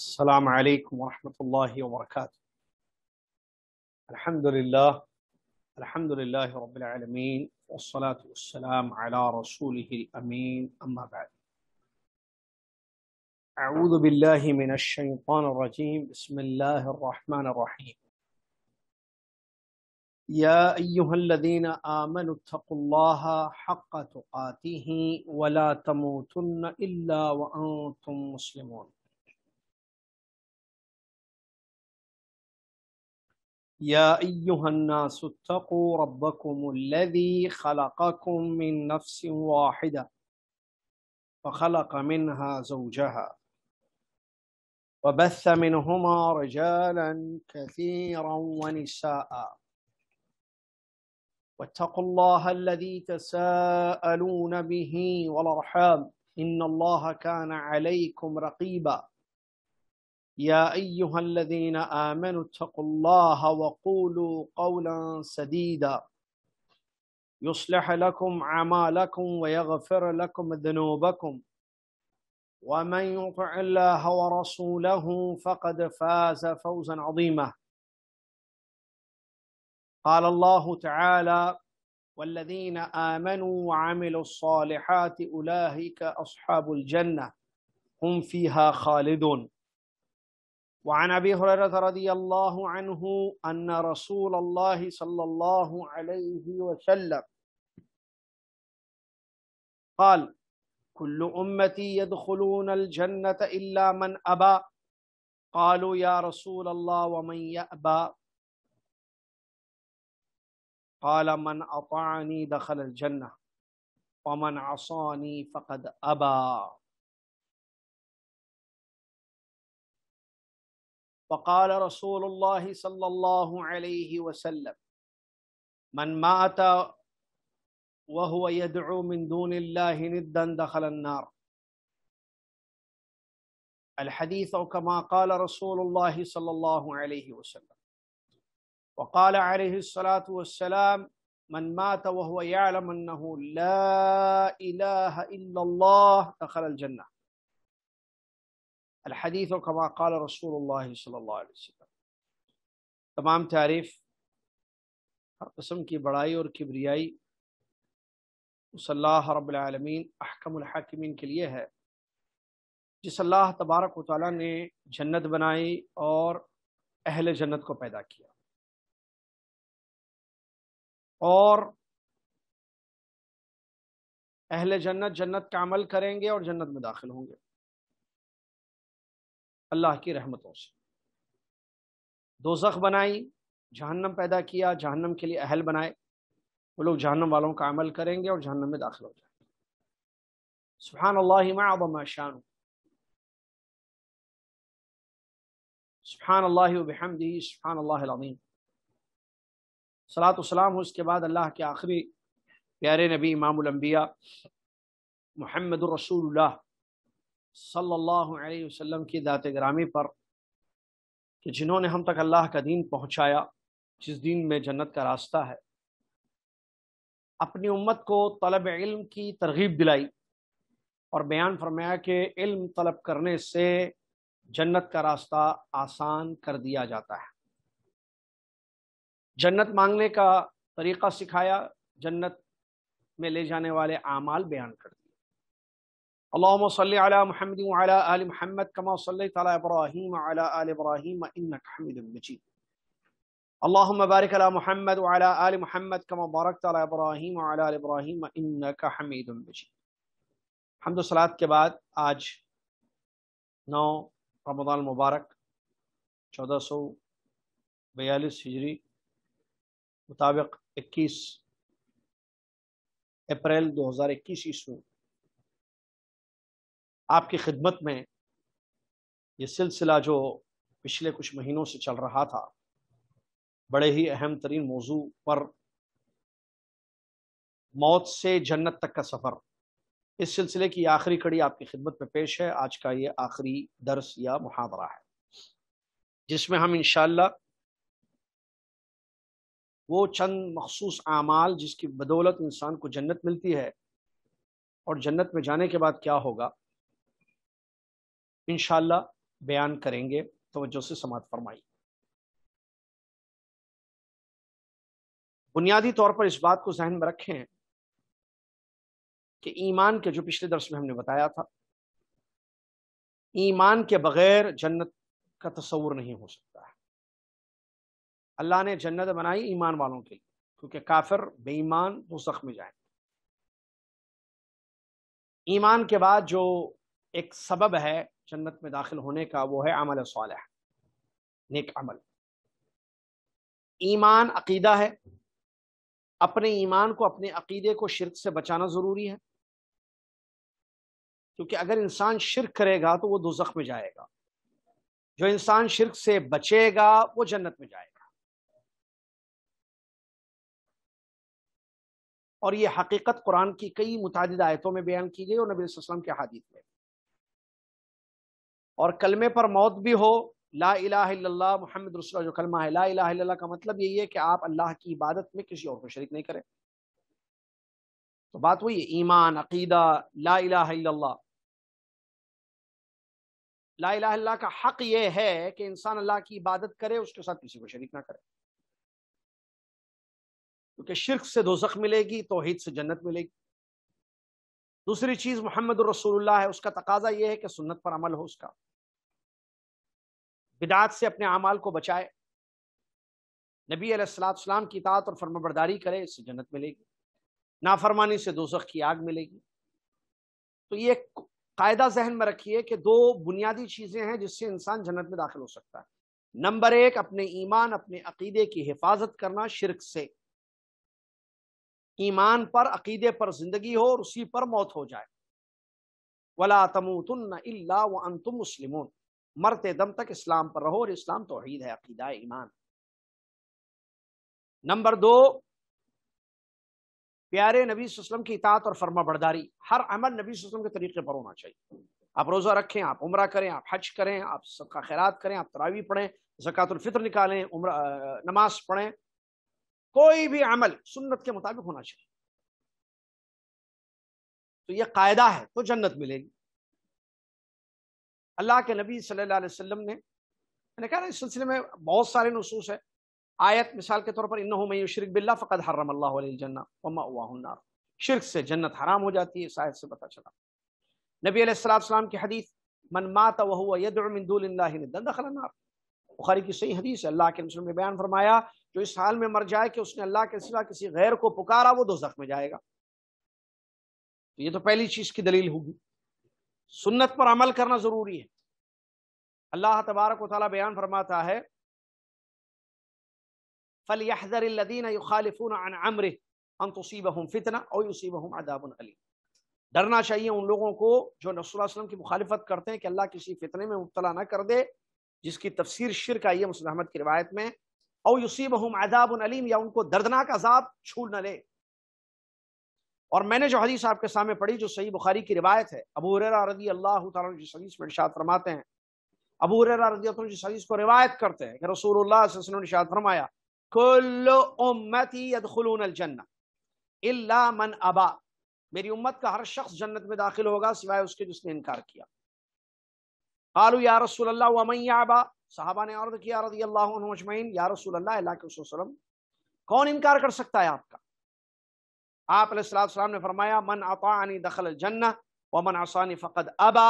السلام عليكم ورحمة الله وبركاته الحمد لله الحمد لله رب العالمين والصلاة والسلام على رسوله الأمين أما بعد أعوذ بالله من الشيطان الرجيم بسم الله الرحمن الرحيم يا أيها الذين آمنوا اتقوا الله حق تقاته ولا تموتن إلا وأنتم مسلمون يا أيها الناس اتقوا ربكم الذي خلقكم من نفس واحدة فخلق منها زوجها وبث منهما رجالا كثيرا ونساء واتقوا الله الذي تساءلون به والأرحام إن الله كان عليكم رقيباً يا أيها الذين آمنوا اتقوا الله وقولوا قولا سديدا يصلح لكم أعمالكم ويغفر لكم ذنوبكم ومن يطع الله ورسوله فقد فاز فوزا عظيما قال الله تعالى والذين آمنوا وعملوا الصالحات أولئك أصحاب الجنة هم فيها خالدون وعن ابي هريره رضي الله عنه ان رسول الله صلى الله عليه وسلم قال كل امتي يدخلون الجنه الا من ابى قالوا يا رسول الله ومن يابى قال من اطعني دخل الجنه ومن عصاني فقد ابى وقال رسول الله صلى الله عليه وسلم من مات وهو يدعو من دون الله ندا دخل النار الحديث أو كما قال رسول الله صلى الله عليه وسلم وقال عليه الصلاة والسلام من مات وهو يعلم أنه لا إله إلا الله دخل الجنة الحديث كما قال رسول الله صلى الله عليه وسلم तमाम तारीफ हर कस्म की बड़ाई और किबरियाई उसल्लाह रबालमीन अहकमहाकिमीन के लिए है जिस अल्लाह तबारक वाली ने जन्नत बनाई और अहल जन्नत को पैदा किया और अहल जन्नत जन्नत का अमल करेंगे और जन्नत में दाखिल होंगे अल्लाह की रहमतों से दोजख बनाई जहन्नम पैदा किया जहन्नम के लिए अहल बनाए वो लोग जहन्नम वालों का अमल करेंगे और जहन्नम में दाखिल हो जाएंगे सुबहान अल्लाह शान सुबहान अल्लाहमदी सुबहान अल्लामीन सलातम सलाम हो बाद अल्लाह के आखिरी प्यारे नबी इमामबिया महमद रसूलुल्लाह सल्लल्लाहु अलैहि वसल्लम की दात ग्रामी पर कि जिन्होंने हम तक अल्लाह का दीन पहुँचाया जिस दीन में जन्नत का रास्ता है अपनी उम्मत को तलब इल्म की तरगीब दिलाई और बयान फरमाया कि इल्म तलब करने से जन्नत का रास्ता आसान कर दिया जाता है जन्नत मांगने का तरीक़ा सिखाया जन्नत में ले जाने वाले आमाल बयान कर दिए अल्लाम सल महमद आल महमद कमा सल तब्राहीम आल इब्राहीम इन हमिद मजीद अल्लाम बारक अला महमद आल महमद कमा बारक तब्राहीम आल इब्राहीम इन हमीद मजीद हमदोसलात के बाद आज नौ रमदान मुबारक चौदह सौ बयालीस हिजरी मुताबिक अप्रैल दो हज़ार इक्कीस ईस्वी आपकी खिदमत में ये सिलसिला जो पिछले कुछ महीनों से चल रहा था बड़े ही अहम तरीन मौजू पर मौत से जन्नत तक का सफ़र इस सिलसिले की आखिरी कड़ी आपकी खिदमत में पेश है आज का ये आखिरी दर्स या मुहावरा है जिसमें हम इनशा वो चंद मखसूस आमाल जिसकी बदौलत इंसान को जन्नत मिलती है और जन्नत में जाने के बाद क्या होगा इनशाला बयान करेंगे तोज्जो से समात फरमाई बुनियादी तौर पर इस बात को जहन में रखें कि ईमान के जो पिछले दर्श में हमने बताया था ईमान के बगैर जन्नत का तस्वूर नहीं हो सकता है अल्लाह ने जन्नत बनाई ईमान वालों के लिए क्योंकि काफिर बेईमान वो में जाए ईमान के बाद जो एक सबब है जन्नत में दाखिल होने का वो है अमल साल नेक अमल ईमान अकीदा है अपने ईमान को अपने अकीदे को शिरक से बचाना ज़रूरी है क्योंकि अगर इंसान शिरक करेगा तो वो जख्म में जाएगा जो इंसान शिरक से बचेगा वो जन्नत में जाएगा और ये हकीकत कुरान की कई मुतद आयतों में बयान की गई और नबी के हादीत में और कलमे पर मौत भी हो ला इला मोहम्मद रसुल्ला जो कलमा है ला इला का मतलब यही है कि आप अल्लाह की इबादत में किसी और को शरीक नहीं करें तो बात वही है ईमान अकीदा ला इला ला इला का हक ये है कि इंसान अल्लाह की इबादत करे उसके साथ किसी को शरीक ना करे क्योंकि शिरक से दोजख मिलेगी हित से जन्नत मिलेगी दूसरी चीज़ मोहम्मद रसूल है उसका तकाजा यह है कि सुन्नत पर अमल हो उसका बिदात से अपने अमाल को बचाए नबी अलैहिस्सलाम की तात और फर्माबरदारी करे इससे जन्नत मिलेगी नाफरमानी से दोजख की आग मिलेगी तो ये कायदा जहन में रखिए कि दो बुनियादी चीज़ें हैं जिससे इंसान जन्नत में दाखिल हो सकता है नंबर एक अपने ईमान अपने अकीदे की हिफाजत करना शिरक से ईमान पर अकीदे पर जिंदगी हो और उसी पर मौत हो जाए वला तमोतन अल्ला व तुम मुस्लिमों मरते दम तक इस्लाम पर रहो और इस्लाम तोहहीद है अकीदा ईमान नंबर दो प्यारे नबी वसम की इतात और फर्मा बरदारी हर अमल नबी वसम के तरीके पर होना चाहिए आप रोज़ा रखें आप उम्र करें आप हज करें आप सबका खैरात करें आप तरावी पढ़ें जक़ातुल्फ़ितर निकालें उम्र नमाज पढ़ें कोई भी अमल सुन्नत के मुताबिक होना चाहिए तो ये कायदा है तो जन्नत मिलेगी अल्लाह के नबी सल्लल्लाहु अलैहि वसल्लम ने मैंने कहा ना इस सिलसिले में बहुत सारे नसूस है आयत मिसाल के तौर पर इन मई शिरक बिल्ला फ़कत हरम अल्लाहन्ना शिरक से जन्नत हराम हो जाती है शायद से पता चला नबी अलैहिस्सलाम की हदीस मन माता वह बुखारी की सही हदीस अल्लाह के रसूल ने बयान फरमाया जो इस हाल में मर जाए कि उसने अल्लाह के सिवा किसी गैर को पुकारा वो दो में जाएगा तो ये तो पहली चीज़ की दलील होगी सुन्नत पर अमल करना ज़रूरी है अल्लाह तबारक वाली बयान फरमाता है फल युखालिफून अमर फितना और अदाबन डरना चाहिए उन लोगों को जो नसलम की मुखालफत करते हैं कि अल्लाह किसी फितने में मुबला ना कर दे जिसकी तफसीर शिर आई है की रिवायत में और युसीबहम अदाबन अलीम या उनको दर्दनाक अजाब छू न ले और मैंने जो हदीस आपके सामने पढ़ी जो सही बुखारी की रिवायत है अबू हुरेरा रजी अल्लाह जिस हदीस में इर्शाद फरमाते हैं अबू हुरेरा रजी अल्लाह जिस हदीस को रिवायत करते हैं कि रसूलुल्लाह ने इर्शाद फरमाया कुल उम्मती यदखलून अलजन्ना इल्ला मन अबा मेरी उम्मत का हर शख्स जन्नत में दाखिल होगा सिवाय उसके जिसने इनकार किया आलू या रसूल अल्लाह अबा साहबा ने अर्द किया रजी अल्लाह अजमैन या रसूल अल्लाह के वसलम कौन इनकार कर सकता है आपका आप सलाम ने फरमाया मन अतानी दखल जन्ना व मन आसानी फ़कद अबा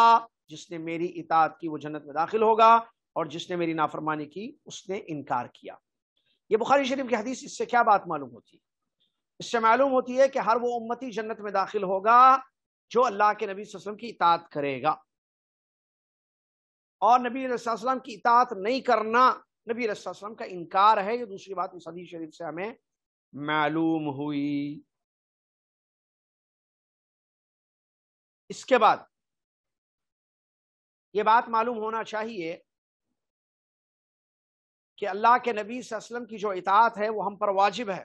जिसने मेरी इतात की वो जन्नत में दाखिल होगा और जिसने मेरी नाफरमानी की उसने इनकार किया ये बुखारी शरीफ की हदीस इससे क्या बात मालूम होती है इससे मालूम होती है कि हर वो उम्मती जन्नत में दाखिल होगा जो अल्लाह के नबी वसम की इतात करेगा और नबी वसम की इतात नहीं करना नबी वसम का इनकार है ये दूसरी बात इस हदीस शरीफ से हमें मालूम हुई इसके बाद ये बात मालूम होना चाहिए कि अल्लाह के नबी नबीम की जो इतात है वो हम पर वाजिब है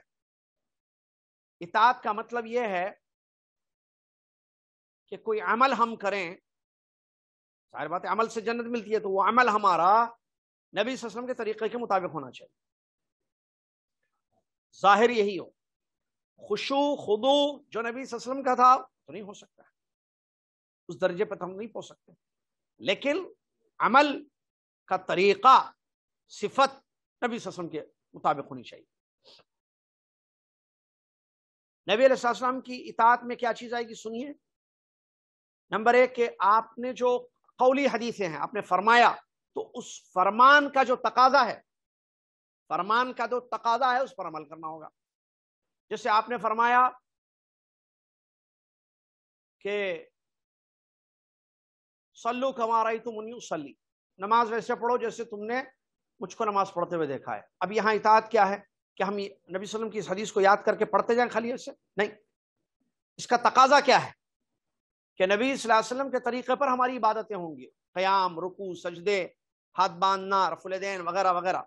इतात का मतलब ये है कि कोई अमल हम करें सारी बात अमल से जन्नत मिलती है तो वो अमल हमारा नबी नबीम के तरीके के मुताबिक होना चाहिए जाहिर यही हो खुशु खुदू जो नबी नबीम का था तो नहीं हो सकता उस दर्जे पर तो हम नहीं पहुंच सकते लेकिन अमल का तरीका सिफत नबी ससम के मुताबिक होनी चाहिए नबी अलैहिस्सलाम की इतात में क्या चीज़ आएगी सुनिए नंबर एक के आपने जो कौली हदीसें हैं आपने फरमाया तो उस फरमान का जो तकाजा है फरमान का जो तकाजा है उस पर अमल करना होगा जैसे आपने फरमाया सल्लू कमाराई तुम उन्यू सली नमाज वैसे पढ़ो जैसे तुमने मुझको नमाज पढ़ते हुए देखा है अब यहाँ इतात क्या है कि हम नबी वसल्लम की इस हदीस को याद करके पढ़ते जाएं खाली ऐसे नहीं इसका तकाजा क्या है कि नबी वसलम के तरीके पर हमारी इबादतें होंगी क़याम रुकू सजदे हाथ बांधना रफुलदेन वगैरह वगैरह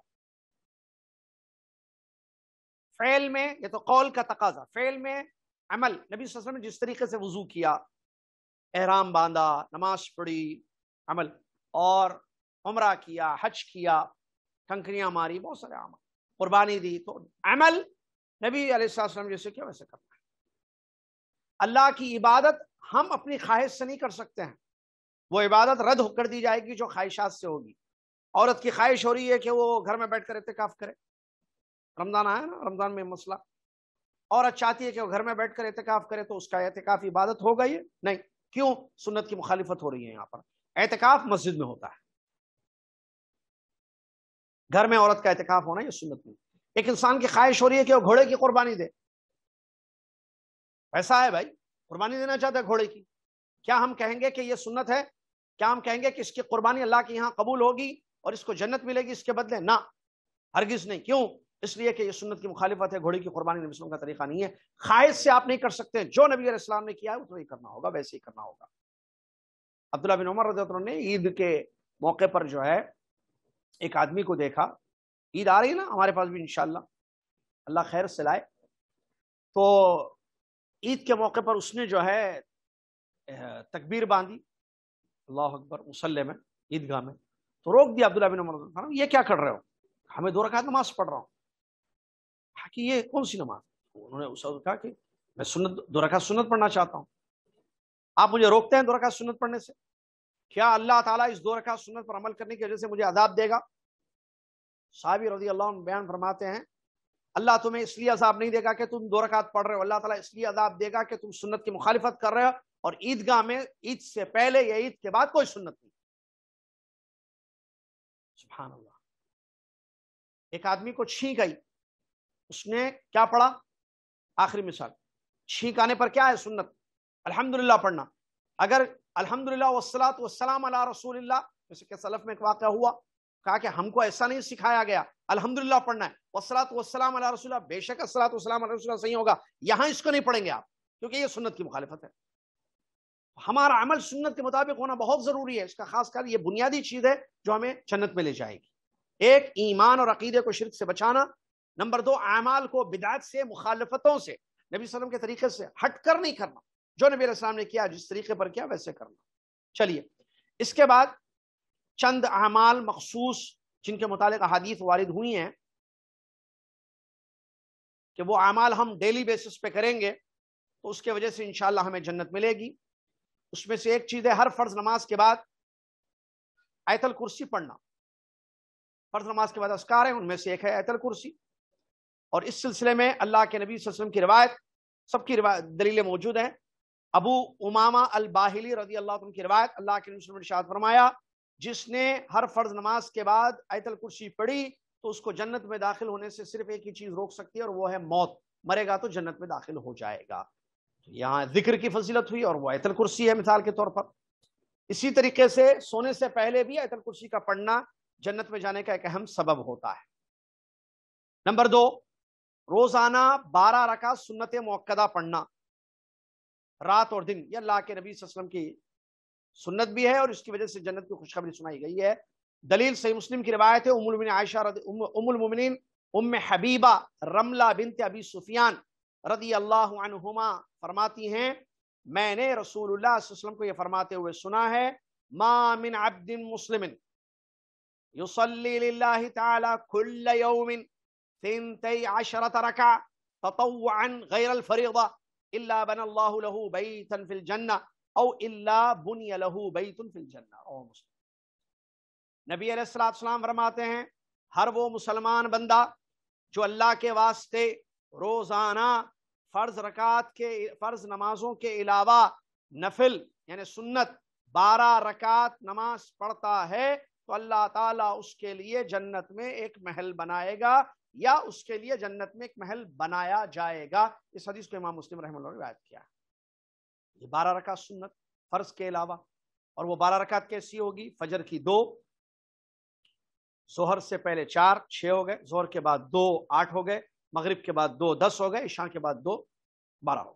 फ़ैल में ये तो कौल का तकाजा फ़ैल में अमल नबी ने जिस तरीके से वजू किया एहराम बांधा नमाज पढ़ी अमल और उम्र किया हज किया कंकरियाँ मारी बहुत सारे अमल कुर्बानी दी तो अमल नबी अलैहिस्सलाम जैसे क्या वैसे करना है अल्लाह की इबादत हम अपनी ख्वाहिश से नहीं कर सकते हैं वो इबादत रद्द होकर दी जाएगी जो ख्वाहिशात से होगी औरत की ख्वाहिश हो रही है कि वो घर में बैठ कर इतकाफ करे रमज़ान आया ना रमज़ान में मसला औरत चाहती है कि वो घर में बैठ कर इतकाफ करे तो उसका इतकाफ इबादत होगा ये नहीं क्यों सुन्नत की मुखालिफत हो रही है यहाँ पर एहतिकाफ मस्जिद में होता है घर में औरत का एहतिकाफ होना यह सुन्नत नहीं एक इंसान की ख्वाहिश हो रही है कि वो घोड़े की कुर्बानी दे ऐसा है भाई कुर्बानी देना चाहता है घोड़े की क्या हम कहेंगे कि यह सुन्नत है क्या हम कहेंगे कि इसकी कुर्बानी अल्लाह के यहाँ कबूल होगी और इसको जन्नत मिलेगी इसके बदले ना हरगिज नहीं क्यों इसलिए कि ये सुन्नत की मुखालिफत है घोड़े की कुर्बानी नबी का तरीका नहीं है ख्वाहिश से आप नहीं कर सकते जो नबी इस्लाम ने किया है उतना तो ही करना होगा वैसे ही करना होगा अब्दुल्ला बिन उमर रजत ने ईद के मौके पर जो है एक आदमी को देखा ईद आ रही है ना हमारे पास भी इनशाला अल्लाह खैर से लाए तो ईद के मौके पर उसने जो है तकबीर बांधी अल्लाह अकबर मुसल्ले में ईदगाह में तो रोक दिया अब्दुल्ला बिन उमर ये क्या कर रहे हो हमें दो रखा नमाज पढ़ रहा हूँ कहा कि ये कौन सी नमाज तो उन्होंने उस वक्त कहा कि मैं सुन्नत दो रखा सुन्नत पढ़ना चाहता हूँ आप मुझे रोकते हैं दो रखा सुन्नत पढ़ने से क्या अल्लाह ताला इस दो रखा सुन्नत पर अमल करने की वजह से मुझे अजाब देगा साहबी रजी अल्लाह बयान फरमाते हैं अल्लाह तुम्हें इसलिए अजाब नहीं देगा कि तुम दो रखात पढ़ रहे हो अल्लाह ताला इसलिए अजाब देगा कि तुम सुन्नत की मुखालिफत कर रहे हो और ईदगाह में ईद से पहले या ईद के बाद कोई सुन्नत नहीं सुबह एक आदमी को छींक आई उसने क्या पढ़ा आखिरी मिसाल छींक आने पर क्या है सुन्नत अल्हम्दुलिल्लाह पढ़ना अगर अल्हम्दुलिल्लाह वसलात वसलाम अला रसूलिल्लाह जैसे के सलफ में एक वाक़ हुआ कहा कि हमको ऐसा नहीं सिखाया गया अल्हम्दुलिल्लाह पढ़ना है वसलात वसलाम अला रसूल बेशक असलात वसलाम अला सही होगा यहां इसको नहीं पढ़ेंगे आप क्योंकि ये सुन्नत की मुखालफत है हमारा अमल सुन्नत के मुताबिक होना बहुत ज़रूरी है इसका खासकर यह बुनियादी चीज़ है जो हमें जन्नत में ले जाएगी एक ईमान और अकीदे को शिरक से बचाना नंबर दो अमाल को बिदात से मुखालफतों से नबी वसलम के तरीके से हट कर नहीं करना जो नबी सलाम ने किया जिस तरीके पर किया वैसे करना चलिए इसके बाद चंद अमाल मखसूस जिनके मुतालिक अहादीत वारिद हुई हैं कि वो अमाल हम डेली बेसिस पे करेंगे तो उसके वजह से इनशाला हमें जन्नत मिलेगी उसमें से एक चीज़ है हर फ़र्ज नमाज के बाद आयतल कुर्सी पढ़ना फ़र्ज नमाज के बाद अस्कार है उनमें से एक है आयतल कुर्सी और इस सिलसिले में अल्लाह के नबी वसम की रवायत सबकी रिवायत दलीलें मौजूद हैं अबू उमामा अल बाहिली रजी अल्लाह की रवायत अल्लाह के नबी शाद फरमाया जिसने हर फर्ज नमाज के बाद आयतल कुर्सी पढ़ी तो उसको जन्नत में दाखिल होने से सिर्फ एक ही चीज़ रोक सकती है और वो है मौत मरेगा तो जन्नत में दाखिल हो जाएगा तो यहाँ जिक्र की फजीलत हुई और वो आयतल कुर्सी है मिसाल के तौर पर इसी तरीके से सोने से पहले भी आयतल कुर्सी का पढ़ना जन्नत में जाने का एक अहम सबब होता है नंबर दो रोजाना बारह रखा सुन्नत मौकदा पढ़ना रात और दिन यह अल्लाह के नबी वसलम की सुन्नत भी है और इसकी वजह से जन्नत की खुशखबरी सुनाई गई है दलील सही मुस्लिम की रिवायत है उमुलमिन आयशा उमिन उम हबीबा रमला बिनत अबी सुफियान रदी अल्लाह फरमाती हैं मैंने रसूल को यह फरमाते हुए सुना है मामिन अब्दिन मुस्लिम सिंतई हैं हर वो मुसलमान बंदा जो अल्लाह के वास्ते रोज़ाना फ़र्ज़ रकात के फ़र्ज़ नमाजों के अलावा नफिल यानी सुन्नत बारह रकात नमाज पढ़ता है तो अल्लाह ताला उसके लिए जन्नत में एक महल बनाएगा या उसके लिए जन्नत में एक महल बनाया जाएगा इस हदीस को इमाम मुस्लिम रहम ने रिवायत किया ये बारह रकात सुन्नत फ़र्ज के अलावा और वो बारह रकात कैसी होगी फजर की दो जोहर से पहले चार छह हो गए जोहर के बाद दो आठ हो गए मगरिब के बाद दो दस हो गए ईशान के बाद दो बारह हो गए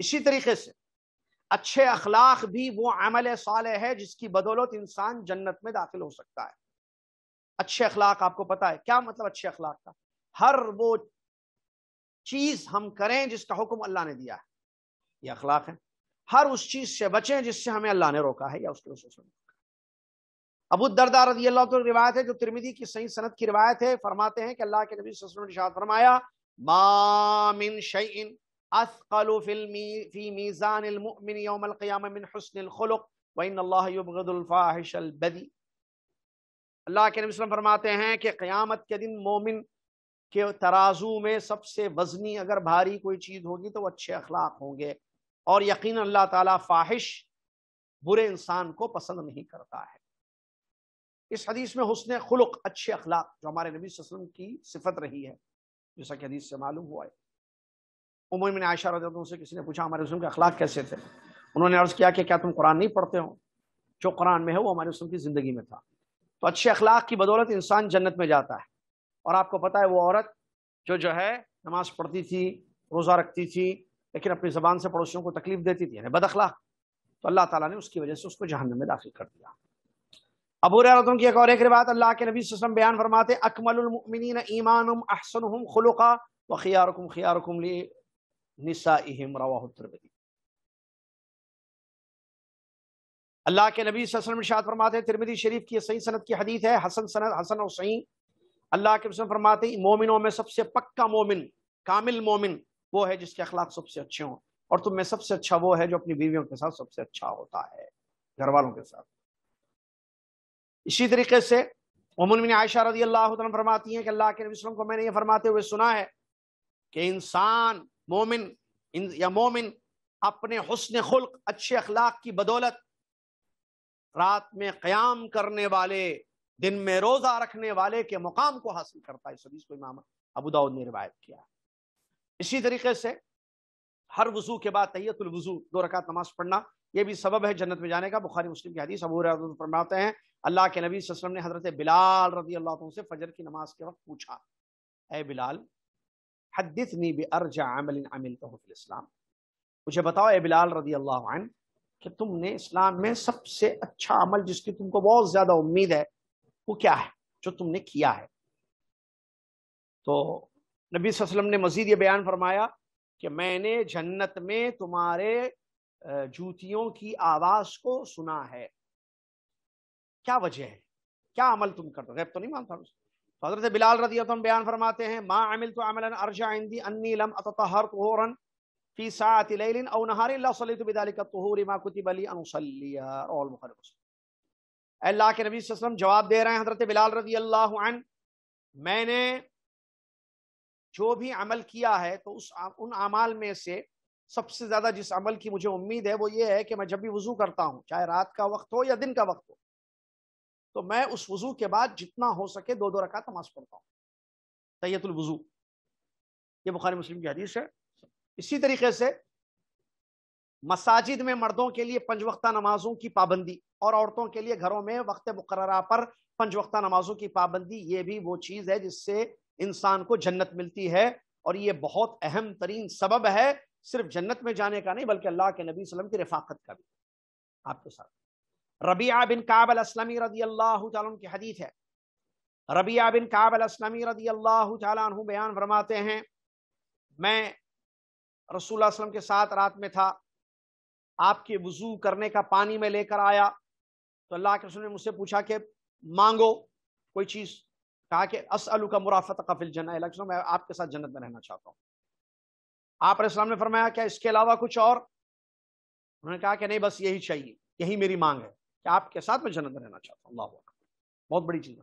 इसी तरीके से अच्छे अखलाक भी वो अमल साल है जिसकी बदौलत इंसान जन्नत में दाखिल हो सकता है अच्छे अखलाक आपको पता है क्या मतलब अच्छे अखलाक का हर वो चीज हम करें जिसका हुक्म अल्लाह ने दिया है ये अखलाक है हर उस चीज से बचें जिससे हमें अल्लाह ने रोका है या उसके अबू दरदार रजी अल्लाह तो रिवायत है जो तिरमिदी की सही सनत की रिवायत है फरमाते हैं कि अल्लाह के नबी ने फरमाया मामिन शैन असकल फी मीज़ान المؤمن يوم القيامة من حسن الخلق وإن الله يبغض الفاحش البذي अल्लाह के नबी फरमाते हैं कि क़्यामत के दिन मोमिन के तराजू में सबसे वजनी अगर भारी कोई चीज़ होगी तो अच्छे अखलाक होंगे और यकीन अल्लाह ताला फाहिश बुरे इंसान को पसंद नहीं करता है इस हदीस में हुसन खुलक अच्छे अखलाक जो हमारे नबी वसलम की सिफत रही है जैसा कि हदीस से मालूम हुआ है उमोम में आयशा रजों से किसी ने पूछा हमारे वसलम के अखलाक कैसे थे उन्होंने अर्ज़ किया कि क्या तुम कुरान नहीं पढ़ते हो जो कुरान में है वो हमारे वसलम की ज़िंदगी में था तो अच्छे अखलाक की बदौलत इंसान जन्नत में जाता है और आपको पता है वो औरत जो जो है नमाज पढ़ती थी रोज़ा रखती थी लेकिन अपनी ज़बान से पड़ोसियों को तकलीफ देती थी यानी अखलाक तो अल्लाह ताला ने उसकी वजह से उसको जहन में दाखिल कर दिया अबूर औरतों की एक और एक रिवायत अल्लाह के नबी वसम बयान फरमाते अकमलमिन ईमान अहसन खुलुका व खियारकुम खियारकुम निसाइम रवादी अल्लाह के नबी वसल्लम शाद फरमाते हैं तिरमिदी शरीफ की सही सनत की हदीत है हसन सनत हसन और सही अल्लाह के वसलम फरमाते मोमिनों में सबसे पक्का मोमिन कामिल मोमिन वो है जिसके अखलाक सबसे अच्छे हों और तुम्हें सबसे अच्छा वो है जो अपनी बीवियों के साथ सबसे अच्छा होता है घर वालों के साथ इसी तरीके से उमुलमिन आयशा रजी अल्लाह फरमाती हैं कि अल्लाह के नबीम को मैंने ये फरमाते हुए सुना है कि इंसान मोमिन या मोमिन अपने हसन खुल्क अच्छे अखलाक की बदौलत रात में क्याम करने वाले दिन में रोजा रखने वाले के मुकाम को हासिल करता है इस हदीस को इमाम अबू दाऊद ने रिवायत किया इसी तरीके से हर वजू के बाद तैयतुल वजू दो रकात नमाज पढ़ना यह भी सबब है जन्नत में जाने का बुखारी मुस्लिम की हदीस अबू फरमाते हैं अल्लाह के नबी वसल्लम ने हजरत बिलाल रजी अल्लाह से फजर की नमाज के वक्त पूछा ए बिलाल हदीस नी बे अमल अमिल तो इस्लाम मुझे बताओ ए बिलाल रजी अल्लाह कि तुमने इस्लाम में सबसे अच्छा अमल जिसकी तुमको बहुत ज्यादा उम्मीद है वो क्या है जो तुमने किया है तो नबी वसल्लम ने मजीद ये बयान फरमाया कि मैंने जन्नत में तुम्हारे जूतियों की आवाज को सुना है क्या वजह है क्या अमल तुम करते गैब तो नहीं मानता तो हजरत बिलाल रदी बयान फरमाते हैं माँ अमिल तो अमल अर्जा आइंदी अन्नी लम अतहर तोहरन अल्लाह के नबी जवाब दे रहे हैं हजरत बिलाल रजी अल्लाह मैंने जो भी अमल किया है तो उस उन अमाल में से सबसे ज़्यादा जिस अमल की मुझे उम्मीद है वो ये है कि मैं जब भी वज़ू करता हूँ चाहे रात का वक्त हो या दिन का वक्त हो तो मैं उस वज़ू के बाद जितना हो सके दो दो रखा तमाश पढ़ता हूँ तैयतुल वज़ू ये बुखारी मुस्लिम की हदीस है इसी तरीके से मसाजिद में मर्दों के लिए पंज वक्ता नमाजों की पाबंदी और औरतों के लिए घरों में वक्त मुकर्रा पर पंज वक्ता नमाजों की पाबंदी ये भी वो चीज़ है जिससे इंसान को जन्नत मिलती है और ये बहुत अहम तरीन सबब है सिर्फ जन्नत में जाने का नहीं बल्कि अल्लाह के नबी वसलम की रिफाकत का भी आपके साथ रबिया बिन काबल असलमी रदी अल्लाह की हदीत है रबिया बिन काबल असलमी रदी अल्लाह बयान फरमाते हैं मैं रसूल वसलम के साथ रात में था आपके वजू करने का पानी में लेकर आया तो अल्लाह के रसूल ने मुझसे पूछा कि मांगो कोई चीज़ कहा कि असलू का मुराफत कफिल जन्ना मैं आपके साथ जन्नत में रहना चाहता हूँ आप ने फरमाया क्या इसके अलावा कुछ और उन्होंने कहा कि नहीं बस यही चाहिए यही मेरी मांग है कि आपके साथ मैं जन्नत में रहना चाहता हूँ अल्लाह बहुत बड़ी चीज़ है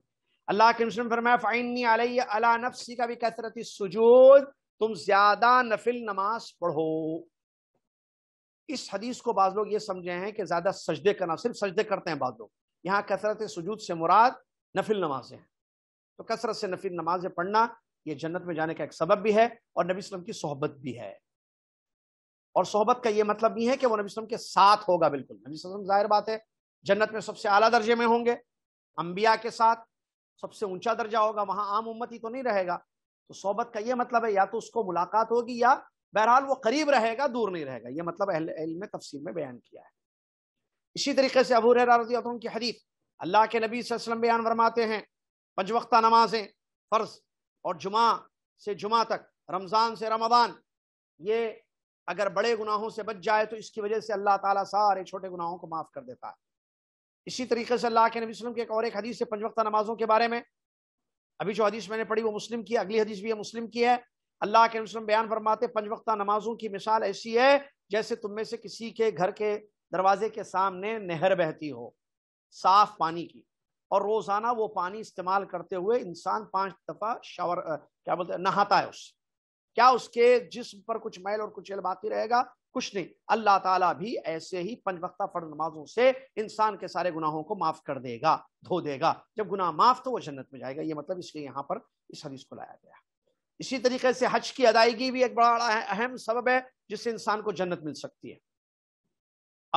अल्लाह के ने फरमाया फाइन अला नफसी का भी कसरत सुजूद तुम ज्यादा नफिल नमाज पढ़ो इस हदीस को बाज लोग ये समझे हैं कि ज्यादा सजदे करना सिर्फ सजदे करते हैं बाज लोग यहाँ कसरत सजूद से मुराद नफिल नमाजें हैं तो कसरत से नफिल नमाजें पढ़ना ये जन्नत में जाने का एक सबब भी है और नबी वसलम की सोहबत भी है और सोहबत का ये मतलब नहीं है कि वो नबी वसलम के साथ होगा बिल्कुल नबी वसलम जाहिर बात है जन्नत में सबसे आला दर्जे में होंगे अम्बिया के साथ सबसे ऊंचा दर्जा होगा वहां आम उम्मत ही तो नहीं रहेगा तो सोबत का ये मतलब है या तो उसको मुलाकात होगी या बहरहाल वो करीब रहेगा दूर नहीं रहेगा ये मतलब अहल तफसीर में बयान किया है इसी तरीके से अबू रजी की हदीफ अल्लाह के नबी वसल्लम बयान वरमाते हैं पंच वक्ता नमाजें फ़र्ज और जुमा से जुमा तक रमज़ान से रमदान ये अगर बड़े गुनाहों से बच जाए तो इसकी वजह से अल्लाह ताला सारे छोटे गुनाहों को माफ़ कर देता है इसी तरीके से अल्लाह के नबी वसलम के एक और एक हदीस से पंच वक्ता नमाज़ों के बारे में अभी जो हदीस मैंने पढ़ी वो मुस्लिम की अगली हदीस भी मुस्लिम की है अल्लाह के मुस्लिम बयान फरमाते पंच वक्ता नमाजों की मिसाल ऐसी है जैसे तुम में से किसी के घर के दरवाजे के सामने नहर बहती हो साफ पानी की और रोज़ाना वो पानी इस्तेमाल करते हुए इंसान पांच दफ़ा शावर क्या बोलते हैं नहाता है उससे क्या उसके जिस्म पर कुछ मैल और कुछ बाकी रहेगा कुछ नहीं अल्लाह ताला भी ऐसे ही पंच वक्ता फर्ज नमाजों से इंसान के सारे गुनाहों को माफ कर देगा धो देगा जब गुनाह माफ तो वो जन्नत में जाएगा ये मतलब इसलिए यहाँ पर इस हदीस को लाया गया इसी तरीके से हज की अदायगी भी एक बड़ा अहम सबब है जिससे इंसान को जन्नत मिल सकती है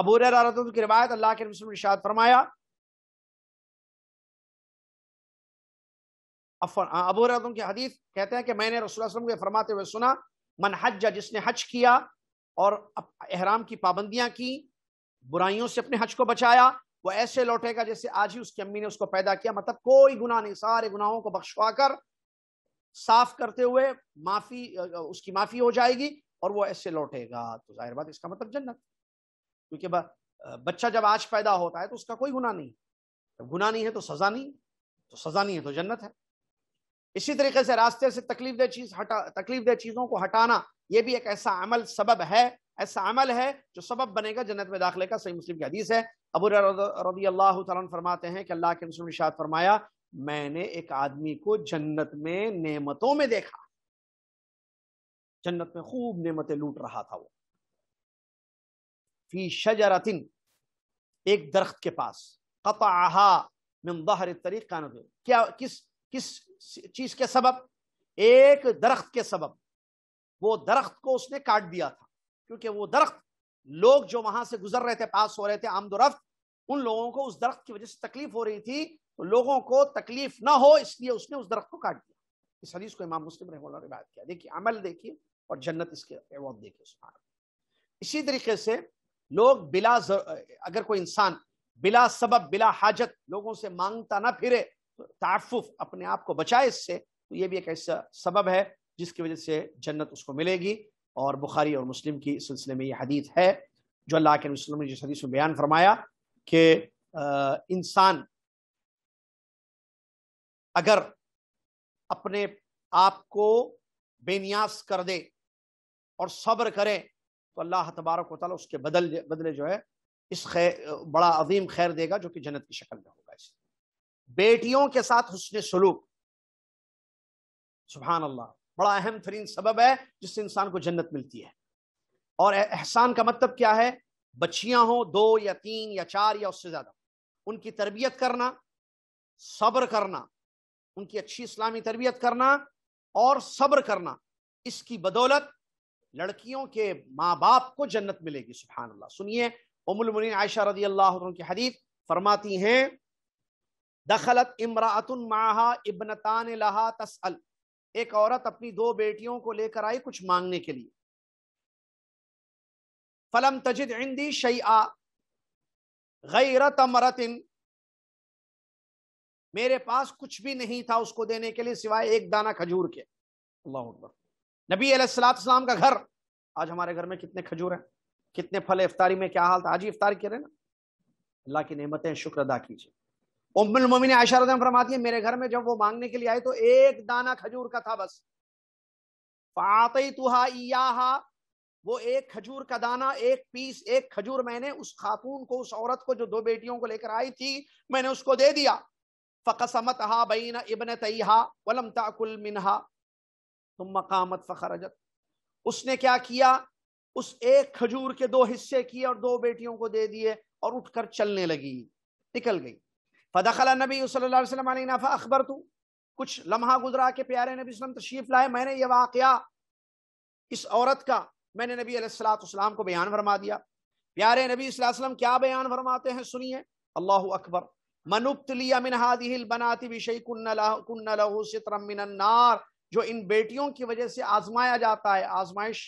अबूर की रिवायत अल्लाह के निशाद फरमाया हाँ, अबू की हदीस कहते हैं कि मैंने रसूल के फरमाते हुए सुना मन हज जिसने हज किया और अहराम की पाबंदियां की बुराइयों से अपने हज को बचाया वो ऐसे लौटेगा जैसे आज ही उसकी अम्मी ने उसको पैदा किया मतलब कोई गुना नहीं सारे गुनाहों को बख्शवा कर साफ करते हुए माफी उसकी माफी हो जाएगी और वो ऐसे लौटेगा तो जाहिर बात इसका मतलब जन्नत क्योंकि बच्चा जब आज पैदा होता है तो उसका कोई गुना नहीं जब गुना नहीं है तो सजा नहीं तो सजा नहीं है तो जन्नत है इसी तरीके से रास्ते से तकलीफ दह चीज हटा तकलीफ दह चीज़ों को हटाना यह भी एक ऐसा अमल सबब है ऐसा अमल है जो सबब बनेगा जन्नत में दाखिले का सही मुस्लिम की हदीस है अबू रदी अल्लाह फरमाते हैं कि अल्लाह के रसूल निशात फरमाया मैंने एक आदमी को जन्नत में नेमतों में देखा जन्नत में खूब नेमतें लूट रहा था वो फी शजरतिन एक दरख्त के पास कपाह मिन दहर तरीक क्या किस किस चीज के सबब एक दरख्त के सबब वो दरख्त को उसने काट दिया था क्योंकि वो दरख्त लोग जो वहां से गुजर रहे थे पास हो रहे थे आमदोरफ्त उन लोगों को उस दरख्त की वजह से तकलीफ हो रही थी तो लोगों को तकलीफ ना हो इसलिए उसने उस दरख्त को काट दिया इस हदीस को इमाम मुस्लिम ने बात किया देखिए अमल देखिए और जन्नत इसके अवॉर्ड देखिए सुबह इसी तरीके से लोग बिला अगर कोई इंसान बिला सबब बिला हाजत लोगों से मांगता ना फिरे तारफुफ अपने आप को बचाए इससे तो ये भी एक ऐसा सबब है जिसकी वजह से जन्नत उसको मिलेगी और बुखारी और मुस्लिम की सिलसिले में ये हदीत है जो अल्लाह के वसलम ने जिस हदीस में बयान फरमाया कि इंसान अगर अपने आप को बेनियास कर दे और सब्र करे तो अल्लाह तबारक वाली उसके बदल बदले जो है इस खैर बड़ा अजीम खैर देगा जो कि जन्नत की शक्ल में हो बेटियों के साथ हुसन सलूक सुबहान अल्लाह बड़ा अहम तरीन सबब है जिससे इंसान को जन्नत मिलती है और एहसान का मतलब क्या है बच्चियां हो दो या तीन या चार या उससे ज़्यादा उनकी तरबियत करना सब्र करना उनकी अच्छी इस्लामी तरबियत करना और सब्र करना इसकी बदौलत लड़कियों के माँ बाप को जन्नत मिलेगी सुबहान अल्लाह सुनिए मुनीन आयशा रजी अल्लाह की हदीत फरमाती हैं दखलत इमरातुन माहा इबनतान लहा तसल एक औरत अपनी दो बेटियों को लेकर आई कुछ मांगने के लिए फलम तजिद इंदी शैया गैरत अमरतिन मेरे पास कुछ भी नहीं था उसको देने के लिए सिवाय एक दाना खजूर के अल्लाह अकबर नबी अलैहिस्सलाम का घर आज हमारे घर में कितने खजूर हैं कितने फल इफ्तारी में क्या हाल था आज ही इफ्तारी करें ना अल्लाह की नेमतें शुक्र अदा कीजिए उम्मिन आशारदम फरमाती है मेरे घर में जब वो मांगने के लिए आई तो एक दाना खजूर का था बस फातई वो एक खजूर का दाना एक पीस एक खजूर मैंने उस खातून को उस औरत को जो दो बेटियों को लेकर आई थी मैंने उसको दे दिया फ़कसमत हा बीन इबन तईहा वलम ताकुल मिनहा तुम मकामत फ़खरजत उसने क्या किया उस एक खजूर के दो हिस्से किए और दो बेटियों को दे दिए और उठकर चलने लगी निकल गई फ़दखला नबी वसल्लम नफ़ा अकबर तू कुछ लम्हा गुजरा के प्यारे नबी वसलम तशरीफ़ लाए मैंने ये वाक़ इस औरत का मैंने नबी अलैहिस्सलाम को बयान फरमा दिया प्यारे नबी वसल्लम क्या बयान फरमाते हैं सुनिए अल्लाह अकबर मनुप्तलिया मिनहादिल बनाती विषय कुन्नार जो इन बेटियों की वजह से आजमाया जाता है आजमाइश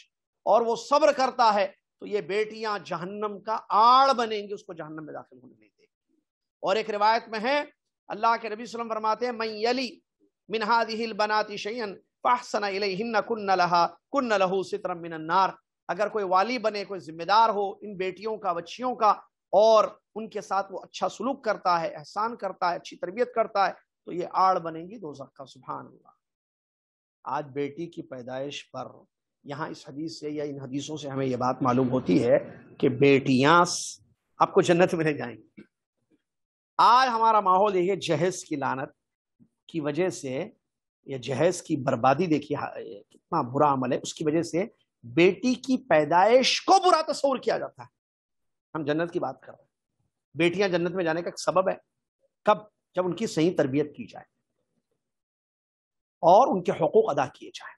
और वो सब्र करता है तो ये बेटियां जहन्नम का आड़ बनेंगी उसको जहन्नम में दाखिल होने और एक रिवायत में है अल्लाह के नबी वसम फरमाते हैं मई यली मिनहादिल बनाती शैन फाहसन लहू मिनन्नार अगर कोई वाली बने कोई जिम्मेदार हो इन बेटियों का बच्चियों का और उनके साथ वो अच्छा सलूक करता है एहसान करता है अच्छी तरबियत करता है तो ये आड़ बनेंगी दो का सुबहान आज बेटी की पैदाइश पर यहाँ इस हदीस से या इन हदीसों से हमें ये बात मालूम होती है कि बेटियां आपको जन्नत में ले जाएंगी आज हमारा माहौल देखिए जहेज की लानत की वजह से ये जहेज की बर्बादी देखिए कितना बुरा अमल है उसकी वजह से बेटी की पैदाइश को बुरा तस्वर किया जाता है हम जन्नत की बात कर रहे हैं बेटियां जन्नत में जाने का सबब है कब जब उनकी सही तरबियत की जाए और उनके हकूक अदा किए जाए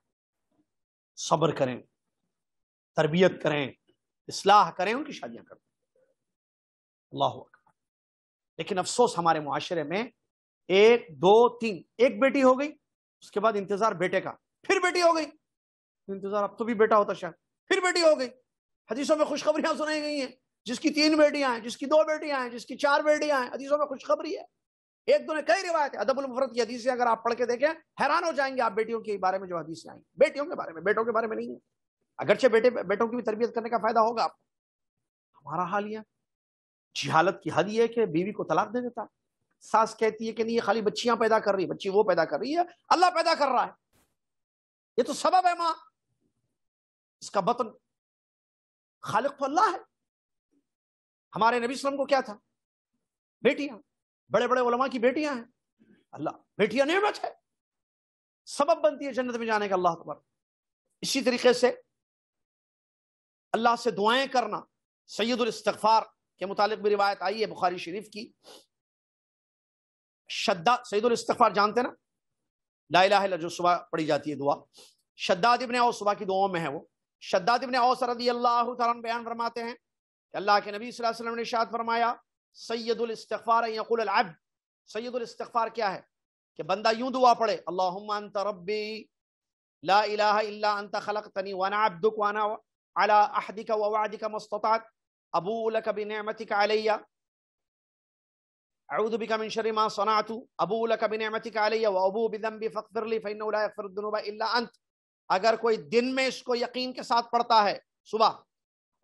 सब्र करें तरबियत करें इसलाह करें उनकी शादियां करें अल्लाह लेकिन अफसोस हमारे मुआशरे में एक दो तीन एक बेटी हो गई उसके बाद इंतजार बेटे का फिर बेटी हो गई इंतजार अब तो भी बेटा होता शायद फिर बेटी हो गई हदीसों में खुशखबरियां सुनाई गई हैं जिसकी तीन बेटियां हैं जिसकी दो बेटियां हैं जिसकी चार बेटियां हैं हदीसों में खुशखबरी है एक दो ने कई रिवायत है अदबुल मुफरत की हदीसें अगर आप पढ़ के देखें हैरान हो जाएंगे आप बेटियों के बारे में जो हदीसें आएंगे बेटियों के बारे में बेटों के बारे में नहीं है अगरचे बेटे बेटों की भी तरबियत करने का फायदा होगा आपको हमारा हाल यह जिहालत की हद यह है कि बीवी को तलाक दे देता है सास कहती है कि नहीं ये खाली बच्चियां पैदा कर रही है बच्ची वो पैदा कर रही है अल्लाह पैदा कर रहा है ये तो सबब है मां इसका बतन खालिक तो अल्लाह है हमारे नबी सलम को क्या था बेटियां बड़े बड़े उलमा की बेटियां हैं अल्लाह बेटियां नियमत है सबब बनती है जन्नत में जाने का अल्लाह तबर इसी तरीके से अल्लाह से दुआएं करना सैदुल इस्तफार के मुतालिक भी रिवायत आई है बुखारी शरीफ की शद्दा सईदुल इस्तफार जानते ना ला इला जो सुबह पढ़ी जाती है दुआ शद्दाद इब्ने और सुबह की दुआओं में है वो शद्दाद इब्ने औस रदी अल्लाह बयान फरमाते हैं कि अल्लाह के नबी वसल्लम ने शाद फरमाया सैदुल इस्तफार यकुल अब सैदुल इस्तफार क्या है कि बंदा यूं दुआ पढ़े अल्लाह अंत रब्बी ला इलाहा इल्ला अंत खलक तनी वाना अब्दुक वना अला अहदिका वादिका मस्तात अबू लबिनमतिक आलिया अऊद बिकमिन शरीमा सनातु अबू लबिनमतिक आलिया व अबू बिदम्बी फ़िरली फ़िनबा अंत अगर कोई दिन में इसको यकीन के साथ पढ़ता है सुबह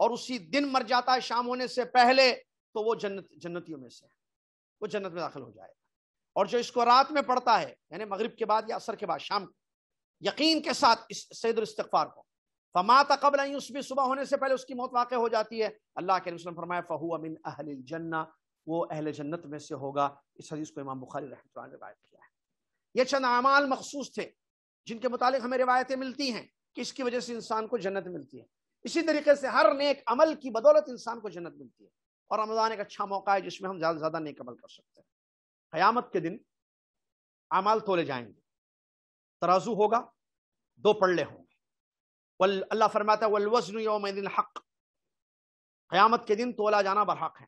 और उसी दिन मर जाता है शाम होने से पहले तो वो जन्नत जन्नतियों में से है वो जन्नत में दाखिल हो जाएगा और जो इसको रात में पढ़ता है यानी मगरिब के बाद या असर के बाद शाम को यकीन के साथ इस सैदुल इस्तफार को फमात कबल उसमें सुबह होने से पहले उसकी मौत वाक़ हो जाती है अल्लाह के वसलम फरमाए फ़हू अमिन अहल जन्ना वो अहल जन्नत में से होगा इस हदीस को इमाम बुखारी रहमत रिवायत किया है ये चंद अमाल मखसूस थे जिनके मुतालिक हमें रिवायतें मिलती हैं कि इसकी वजह से इंसान को जन्नत मिलती है इसी तरीके से हर नेक अमल की बदौलत इंसान को जन्नत मिलती है और रमज़ान एक अच्छा मौका है जिसमें हम ज़्यादा से ज़्यादा नेक अमल कर सकते हैं क़यामत के दिन अमाल तोले जाएंगे तराजू होगा दो पड़े हों अल्लाह फरमाता है वजन हक क्यामत के दिन तोला जाना बरहक है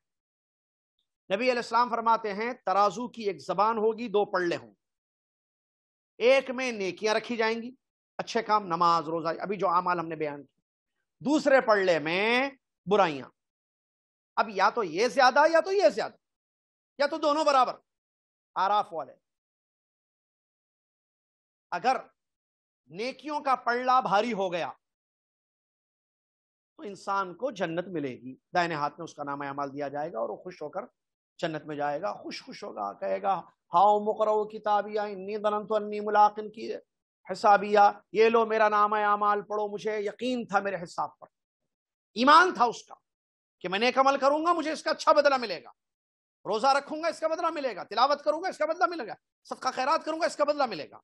नबी फरमाते हैं तराजू की एक जबान होगी दो पड़े होंगे एक में नेकियां रखी जाएंगी अच्छे काम नमाज रोजा अभी जो आमाल हमने बयान किया दूसरे पड़े में बुराइयां अब या तो ये ज्यादा या तो ये ज्यादा या तो दोनों बराबर आराफ वाले अगर नेकियों का पड़ला भारी हो गया तो इंसान को जन्नत मिलेगी दाहिने हाथ में उसका नाम अमाल दिया जाएगा और वो खुश होकर जन्नत में जाएगा खुश खुश होगा कहेगा हाओ मुकर किताबिया इन्नी बनन तो अन्नी मुलाकिन की हिसाबिया ये लो मेरा नाम अमाल पढ़ो मुझे यकीन था मेरे हिसाब पर ईमान था उसका कि मैं नेक अमल करूंगा मुझे इसका अच्छा बदला मिलेगा रोजा रखूंगा इसका बदला मिलेगा तिलावत करूंगा इसका बदला मिलेगा सबका खैरात करूंगा इसका बदला मिलेगा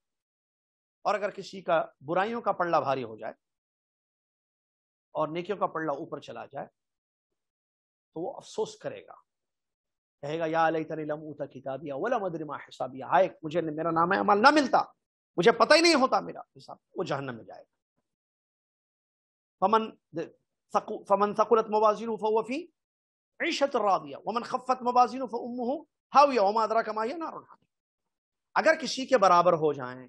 और अगर किसी का बुराइयों का पड़ला भारी हो जाए और नेकियों का पड़ला ऊपर चला जाए तो वो अफसोस करेगा कहेगा या अलई तरीलम उता किताबिया वला मदरिमा हिसाबिया हाय मुझे मेरा नाम है अमल ना मिलता मुझे पता ही नहीं होता मेरा हिसाब वो जहन्नम में जाएगा फमन फमन सकुलत मवाजिन फी ईशत रादिया वमन खफ़त मवाजिन फ़ उम्मू हाविया वमा अदरा कमाया नारुन अगर किसी के बराबर हो जाएं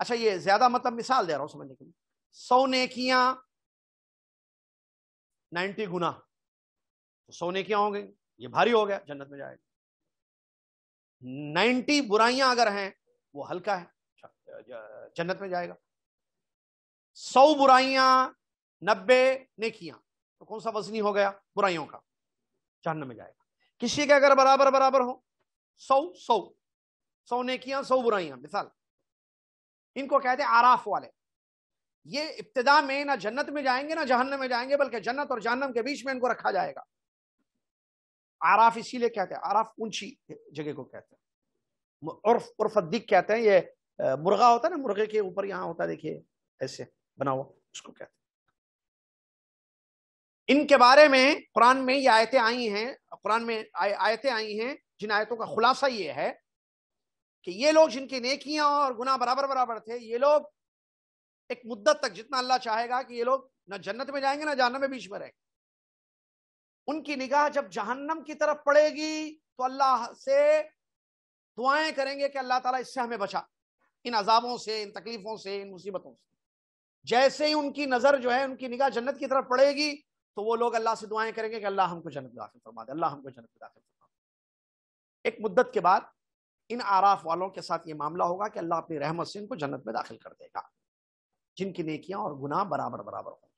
अच्छा ये ज्यादा मतलब मिसाल दे रहा हूं समझने के लिए सौ नेकियां नाइन्टी गुना तो सौ नेकियां हो गई ये भारी हो गया जन्नत में जाएगा नाइन्टी बुराइयां अगर हैं वो हल्का है अच्छा, जन्नत में जाएगा सौ बुराइयां नब्बे नेकियां तो कौन सा वजनी हो गया बुराइयों का जहन में जाएगा किसी के अगर बराबर बराबर हो सौ सौ सौ नेकियां सौ बुराइयां मिसाल इनको कहते हैं आराफ वाले ये इब्तदा में ना जन्नत में जाएंगे ना जहन्नम में जाएंगे बल्कि जन्नत और जहन्नम के बीच में इनको रखा जाएगा आराफ इसीलिए कहते हैं आराफ ऊंची जगह को कहते हैं उर्फ उर्फ अद्दीक कहते हैं ये मुर्गा होता है ना मुर्गे के ऊपर यहाँ होता है देखिए ऐसे बना हुआ उसको कहते हैं इनके बारे में कुरान में ये आयतें आई हैं कुरान में आयतें आई हैं जिन आयतों का खुलासा ये है कि ये लोग जिनकी नेकियां और गुना बराबर बराबर थे ये लोग एक मुद्दत तक जितना अल्लाह चाहेगा कि ये लोग ना जन्नत में जाएंगे ना जहनम में बीच में रहेंगे उनकी निगाह जब जहन्नम की तरफ पड़ेगी तो अल्लाह से दुआएं करेंगे कि अल्लाह ताला इससे हमें बचा इन अजाबों से इन तकलीफों से इन मुसीबतों से जैसे ही उनकी नज़र जो है उनकी निगाह जन्नत की तरफ पड़ेगी तो वो लोग अल्लाह से दुआएं करेंगे कि अल्लाह हमको जन्नत दाखिल फरमा दे अल्लाह हमको जन्नत दाखिल फरमा दे एक मुद्दत के बाद इन आराफ वालों के साथ ये मामला होगा कि अल्लाह अपनी रहमत से इनको जन्नत में दाखिल कर देगा जिनकी नेकियां और गुनाह बराबर बराबर होंगे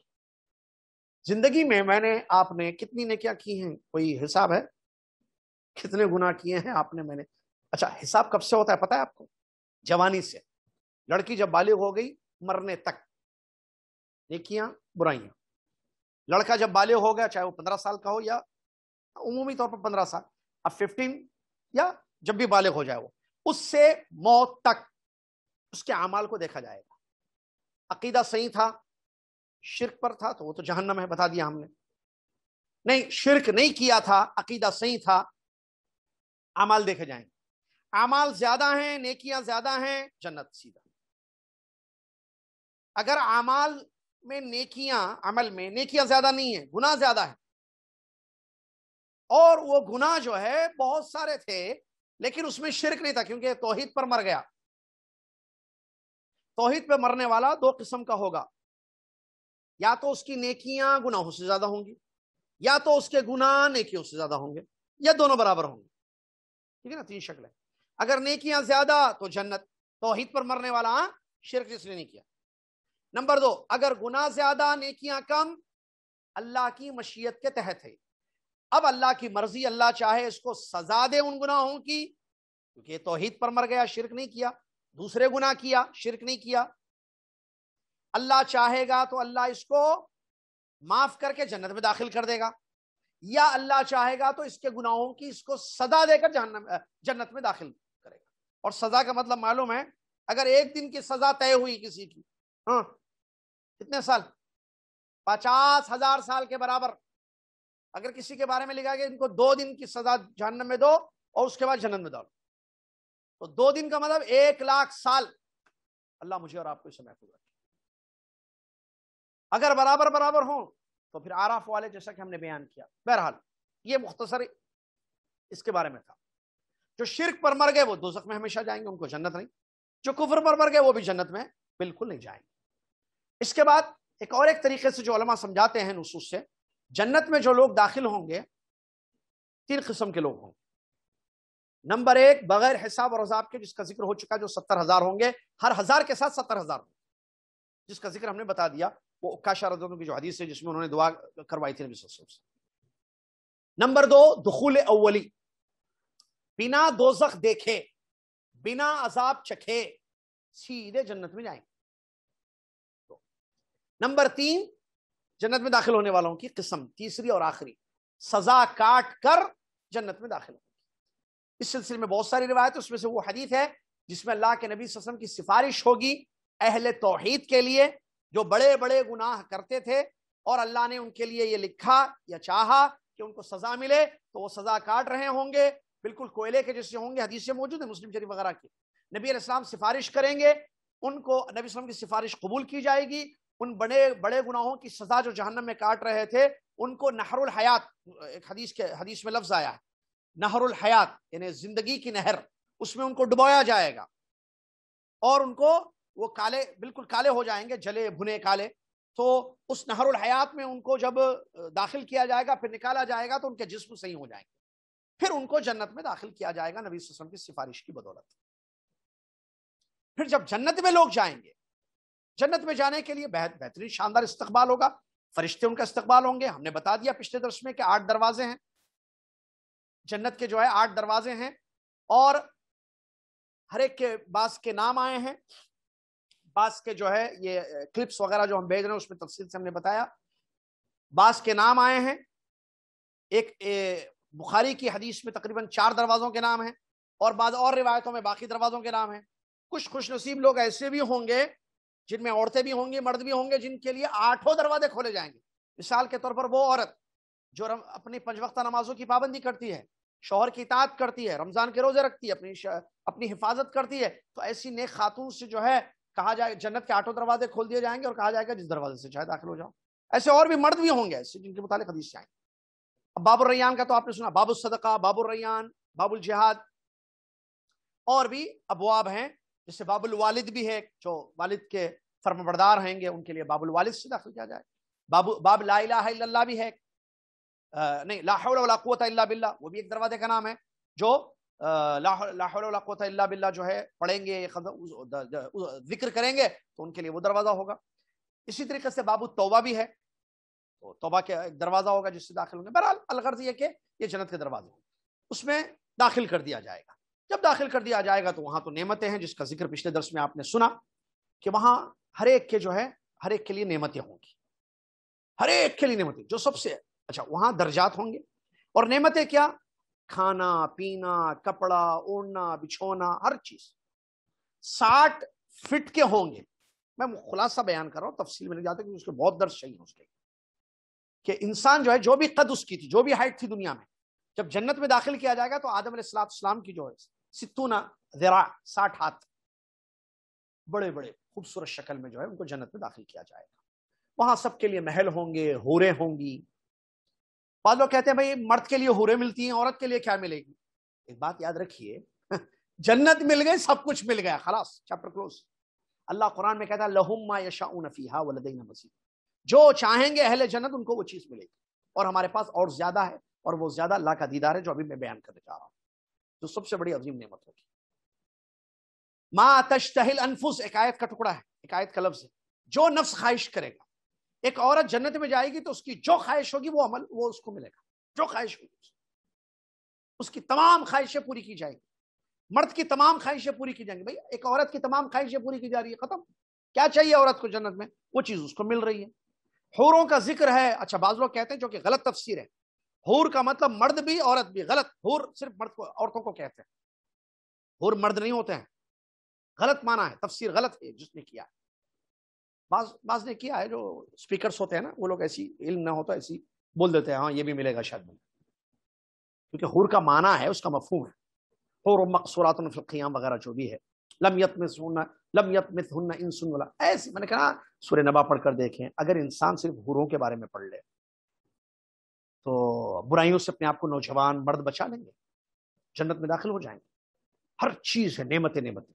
जिंदगी में मैंने आपने कितनी नेकियां की हैं कोई हिसाब है कितने गुनाह किए हैं आपने मैंने अच्छा हिसाब कब से होता है पता है आपको जवानी से लड़की जब बालिग हो गई मरने तक नेकियां बुराइयां लड़का जब बालिग हो गया चाहे वो पंद्रह साल का हो या उमूमी तौर पर पंद्रह साल अब फिफ्टीन या जब भी बालिग हो जाए वो उससे मौत तक उसके अमाल को देखा जाएगा अकीदा सही था शिरक पर था तो वो तो जहन्नम है बता दिया हमने नहीं शिरक नहीं किया था अकीदा सही था अमाल देखे जाएंगे अमाल ज्यादा हैं नेकियां ज्यादा हैं जन्नत सीधा अगर अमाल में नेकियां अमल में नेकियां ज्यादा नहीं है गुना ज्यादा है और वो गुना जो है बहुत सारे थे लेकिन उसमें शिरक नहीं था क्योंकि तोहहीद पर मर गया तोहहीद पे मरने वाला दो किस्म का होगा या तो उसकी नेकियां गुनाहों से ज्यादा होंगी या तो उसके गुनाह नेकियों से ज्यादा होंगे या दोनों बराबर होंगे ठीक है ना तीन शक्लें अगर नेकियां ज्यादा तो जन्नत तोहहीद पर मरने वाला शिरक जिसने नहीं किया नंबर दो अगर गुना ज्यादा नेकियां कम अल्लाह की मशीयत के तहत है अब अल्लाह की मर्जी अल्लाह चाहे इसको सजा दे उन गुनाहों की क्योंकि तोहहीद पर मर गया शिरक नहीं किया दूसरे गुना किया शिरक नहीं किया अल्लाह चाहेगा तो अल्लाह इसको माफ करके जन्नत में दाखिल कर देगा या अल्लाह चाहेगा तो इसके गुनाहों की इसको सजा देकर जहन्नम जन्नत में दाखिल करेगा और सजा का मतलब मालूम है अगर एक दिन की सजा तय हुई किसी की हाँ कितने साल पचास हजार साल के बराबर अगर किसी के बारे में लिखा गया इनको दो दिन की सजा जहन्नम में दो और उसके बाद जन्नत में डालो तो दो दिन का मतलब एक लाख साल अल्लाह मुझे और आपको समय पूरा अगर बराबर बराबर हो तो फिर आराफ वाले जैसा कि हमने बयान किया बहरहाल ये मुख्तसर इसके बारे में था जो शिरक पर मर गए वो दो में हमेशा जाएंगे उनको जन्नत नहीं जो कुफर पर मर गए वो भी जन्नत में बिल्कुल नहीं जाएंगे इसके बाद एक और एक तरीके से जो अलमा समझाते हैं नसूस से जन्नत में जो लोग दाखिल होंगे तीन किस्म के लोग होंगे नंबर एक बगैर हिसाब और हजाब के जिसका जिक्र हो चुका जो सत्तर हजार होंगे हर हजार के साथ सत्तर हजार होंगे जिसका जिक्र हमने बता दिया वो उक्का शारदों की जो हदीस है जिसमें उन्होंने दुआ करवाई थी से नंबर दो दखुल अवली बिना दोजख देखे बिना अजाब चखे सीधे जन्नत में जाएंगे तो, नंबर तीन जन्नत में दाखिल होने वालों की किस्म तीसरी और आखिरी सजा काट कर जन्नत में दाखिल होगी इस सिलसिले में बहुत सारी रिवायत उसमें से वो हदीत है जिसमें अल्लाह के नबी वसम की सिफारिश होगी अहल तोहहीद के लिए जो बड़े बड़े गुनाह करते थे और अल्लाह ने उनके लिए ये लिखा या चाहा कि उनको सजा मिले तो वो सजा काट रहे होंगे बिल्कुल कोयले के जैसे होंगे हदीसें मौजूद है मुस्लिम शरीफ वगैरह के नबी सिफारिश करेंगे उनको नबी वसम की सिफारिश कबूल की जाएगी उन बड़े बड़े गुनाहों की सजा जो जहन्नम में काट रहे थे उनको नहरुल हयात एक हदीस के हदीस में लफ्ज आया है नहरुल हयात यानी जिंदगी की नहर उसमें उनको डुबोया जाएगा और उनको वो काले बिल्कुल काले हो जाएंगे जले भुने काले तो उस नहरुल हयात में उनको जब दाखिल किया जाएगा फिर निकाला जाएगा तो उनके जिस्म सही हो जाएंगे फिर उनको जन्नत में दाखिल किया जाएगा नबी वसम की सिफारिश की बदौलत फिर जब जन्नत में लोग जाएंगे जन्नत में जाने के लिए बेहतरीन शानदार इस्तकबाल होगा फरिश्ते उनका इस्तकबाल होंगे हमने बता दिया पिछले दर्श में कि आठ दरवाजे हैं जन्नत के जो है आठ दरवाजे हैं और हर एक के बास के नाम आए हैं बास के जो है ये क्लिप्स वगैरह जो हम भेज रहे हैं उसमें तफसील से हमने बताया बास के नाम आए हैं एक ए, बुखारी की हदीस में तकरीबन चार दरवाज़ों के नाम हैं और बाद और रिवायतों में बाकी दरवाज़ों के नाम हैं कुछ खुशनसीब लोग ऐसे भी होंगे जिनमें औरतें भी होंगी मर्द भी होंगे जिनके लिए आठों दरवाजे खोले जाएंगे मिसाल के तौर पर वो औरत जो अपनी पंचवक्ता नमाजों की पाबंदी करती है शोहर की इताद करती है रमजान के रोजे रखती है अपनी अपनी हिफाजत करती है तो ऐसी नेक खातून से जो है कहा जाए जन्नत के आठों दरवाजे खोल दिए जाएंगे और कहा जाएगा जिस दरवाजे से चाहे दाखिल हो जाओ ऐसे और भी मर्द भी होंगे ऐसे जिनके मुतालिक हदीस आएंगे अब बाबुल रैयान का तो आपने सुना बाबुल सदका बाबुल रैयान बाबुल जिहाद और भी अबवाब हैं जैसे बाबुल वालिद भी है जो वालिद के फर्मबरदार होंगे उनके लिए बाबुल वालिद से दाखिल किया जाए बाबू बाब ला भी है आ, नहीं लाहौलत बिल्ला वो भी एक दरवाजे का नाम है जो लाहौल बिल्ला जो है पढ़ेंगे जिक्र करेंगे तो उनके लिए वो दरवाज़ा होगा इसी तरीके से बाबू तोबा भी है तो तोबा के एक दरवाज़ा होगा जिससे दाखिल होंगे बहरहाल अलगर्ज ये कि ये जन्नत के दरवाजे उसमें दाखिल कर दिया जाएगा जब दाखिल कर दिया जाएगा तो वहां तो नेमतें हैं जिसका जिक्र पिछले दर्श में आपने सुना कि वहां हर एक के जो है हर एक के लिए नेमतें होंगी हर एक के लिए नेमतें जो सबसे अच्छा वहां दर्जात होंगे और नेमतें क्या खाना पीना कपड़ा ओढ़ना बिछोना हर चीज साठ फिट के होंगे मैं खुलासा बयान कर रहा हूं तफसील में जाते क्योंकि उसके बहुत दर्ज चाहिए उसके कि इंसान जो है जो भी कद उसकी थी जो भी हाइट थी दुनिया में जब जन्नत में दाखिल किया जाएगा तो आदम सलाम की जो है सित्तूना जरा साठ हाथ बड़े बड़े खूबसूरत शक्ल में जो है उनको जन्नत में दाखिल किया जाएगा वहां सबके लिए महल होंगे होरे होंगी बाद लोग कहते हैं भाई मर्द के लिए होरे मिलती हैं औरत के लिए क्या मिलेगी एक बात याद रखिए जन्नत मिल गई सब कुछ मिल गया खलास चैप्टर क्लोज अल्लाह कुरान में कहता है लहुम्मा यशाउन वलदीन मसीह जो चाहेंगे अहले जन्नत उनको वो चीज़ मिलेगी और हमारे पास और ज़्यादा है और वो ज़्यादा अल्लाह का दीदार है जो अभी मैं बयान करने जा रहा हूँ जो सबसे बड़ी अजीम नियमत होगी माँ तश्तहिल अनफुस एक आयत का टुकड़ा है एक आयत का लफ्ज है जो नफ्स ख्वाहिश करेगा एक औरत जन्नत में जाएगी तो उसकी जो ख्वाहिश होगी वो अमल वो उसको मिलेगा जो ख्वाहिश होगी उसकी तमाम ख्वाहिशें पूरी की जाएंगी मर्द की तमाम ख्वाहिशें पूरी की जाएंगी भाई एक औरत की तमाम ख्वाहिशें पूरी की जा रही है खत्म क्या चाहिए औरत को जन्नत में वो चीज़ उसको मिल रही है होरों का जिक्र है अच्छा बाज लोग कहते हैं जो कि गलत तफसीर है हूर का मतलब मर्द भी औरत भी गलत हूर सिर्फ मर्द को औरतों को कहते हैं हूर मर्द नहीं होते हैं गलत माना है तफसीर गलत है जिसने किया है बाज बाज ने किया है जो स्पीकर्स होते हैं ना वो लोग ऐसी इल्म ना होता तो ऐसी बोल देते हैं हाँ ये भी मिलेगा शायद क्योंकि हूर का माना है उसका मफहूम है हूर मकसूरातफ़ियाम वगैरह जो भी है लमयत में सुनना लमियत में सुनना इन सुन वाला ऐसे मैंने कहा सुर नबा पढ़ कर देखें अगर इंसान सिर्फ हूरों के बारे में पढ़ ले तो बुराइयों से अपने आप को नौजवान मर्द बचा लेंगे जन्नत में दाखिल हो जाएंगे हर चीज है नेमतें नेमतें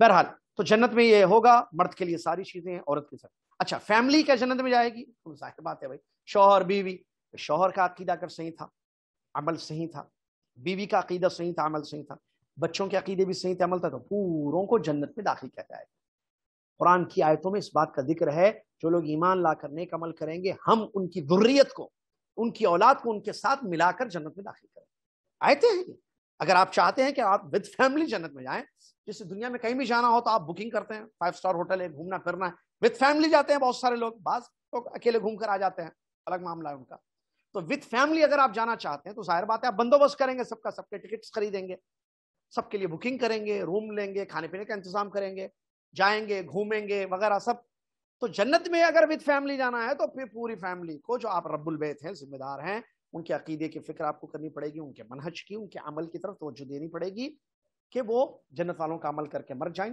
बहरहाल तो जन्नत में ये होगा मर्द के लिए सारी चीजें हैं औरत के साथ अच्छा फैमिली क्या जन्नत में जाएगी तो जाहिर बात है भाई शोहर बीवी शोहर का अकीदा कर सही था अमल सही था बीवी का अकीदा सही था अमल सही था बच्चों के अकीदे भी सही थे अमल था तो पूरों को जन्नत में दाखिल किया जाएगा कुरान की आयतों में इस बात का जिक्र है जो लोग ईमान ला कर नेक अमल करेंगे हम उनकी दुर्रियत को उनकी औलाद को उनके साथ मिलाकर जन्नत में दाखिल करें आयते हैं अगर आप चाहते हैं कि आप विद फैमिली जन्नत में जाएं जिससे दुनिया में कहीं भी जाना हो तो आप बुकिंग करते हैं फाइव स्टार होटल है घूमना फिरना है विद फैमिली जाते हैं बहुत सारे लोग बाज लोग तो अकेले घूम कर आ जाते हैं अलग मामला है उनका तो विद फैमिली अगर आप जाना चाहते हैं तो जाहिर बात है आप बंदोबस्त करेंगे सबका सबके टिकट खरीदेंगे सबके लिए बुकिंग करेंगे रूम लेंगे खाने पीने का इंतजाम करेंगे जाएंगे घूमेंगे वगैरह सब तो जन्नत में अगर विद फैमिली जाना है तो फिर पूरी फैमिली को जो आप रब्बुल बैत हैं जिम्मेदार हैं उनके अकीदे की फिक्र आपको करनी पड़ेगी उनके मनहज की उनके अमल की तरफ तोज्जो देनी पड़ेगी कि वो जन्नत वालों का अमल करके मर जाएं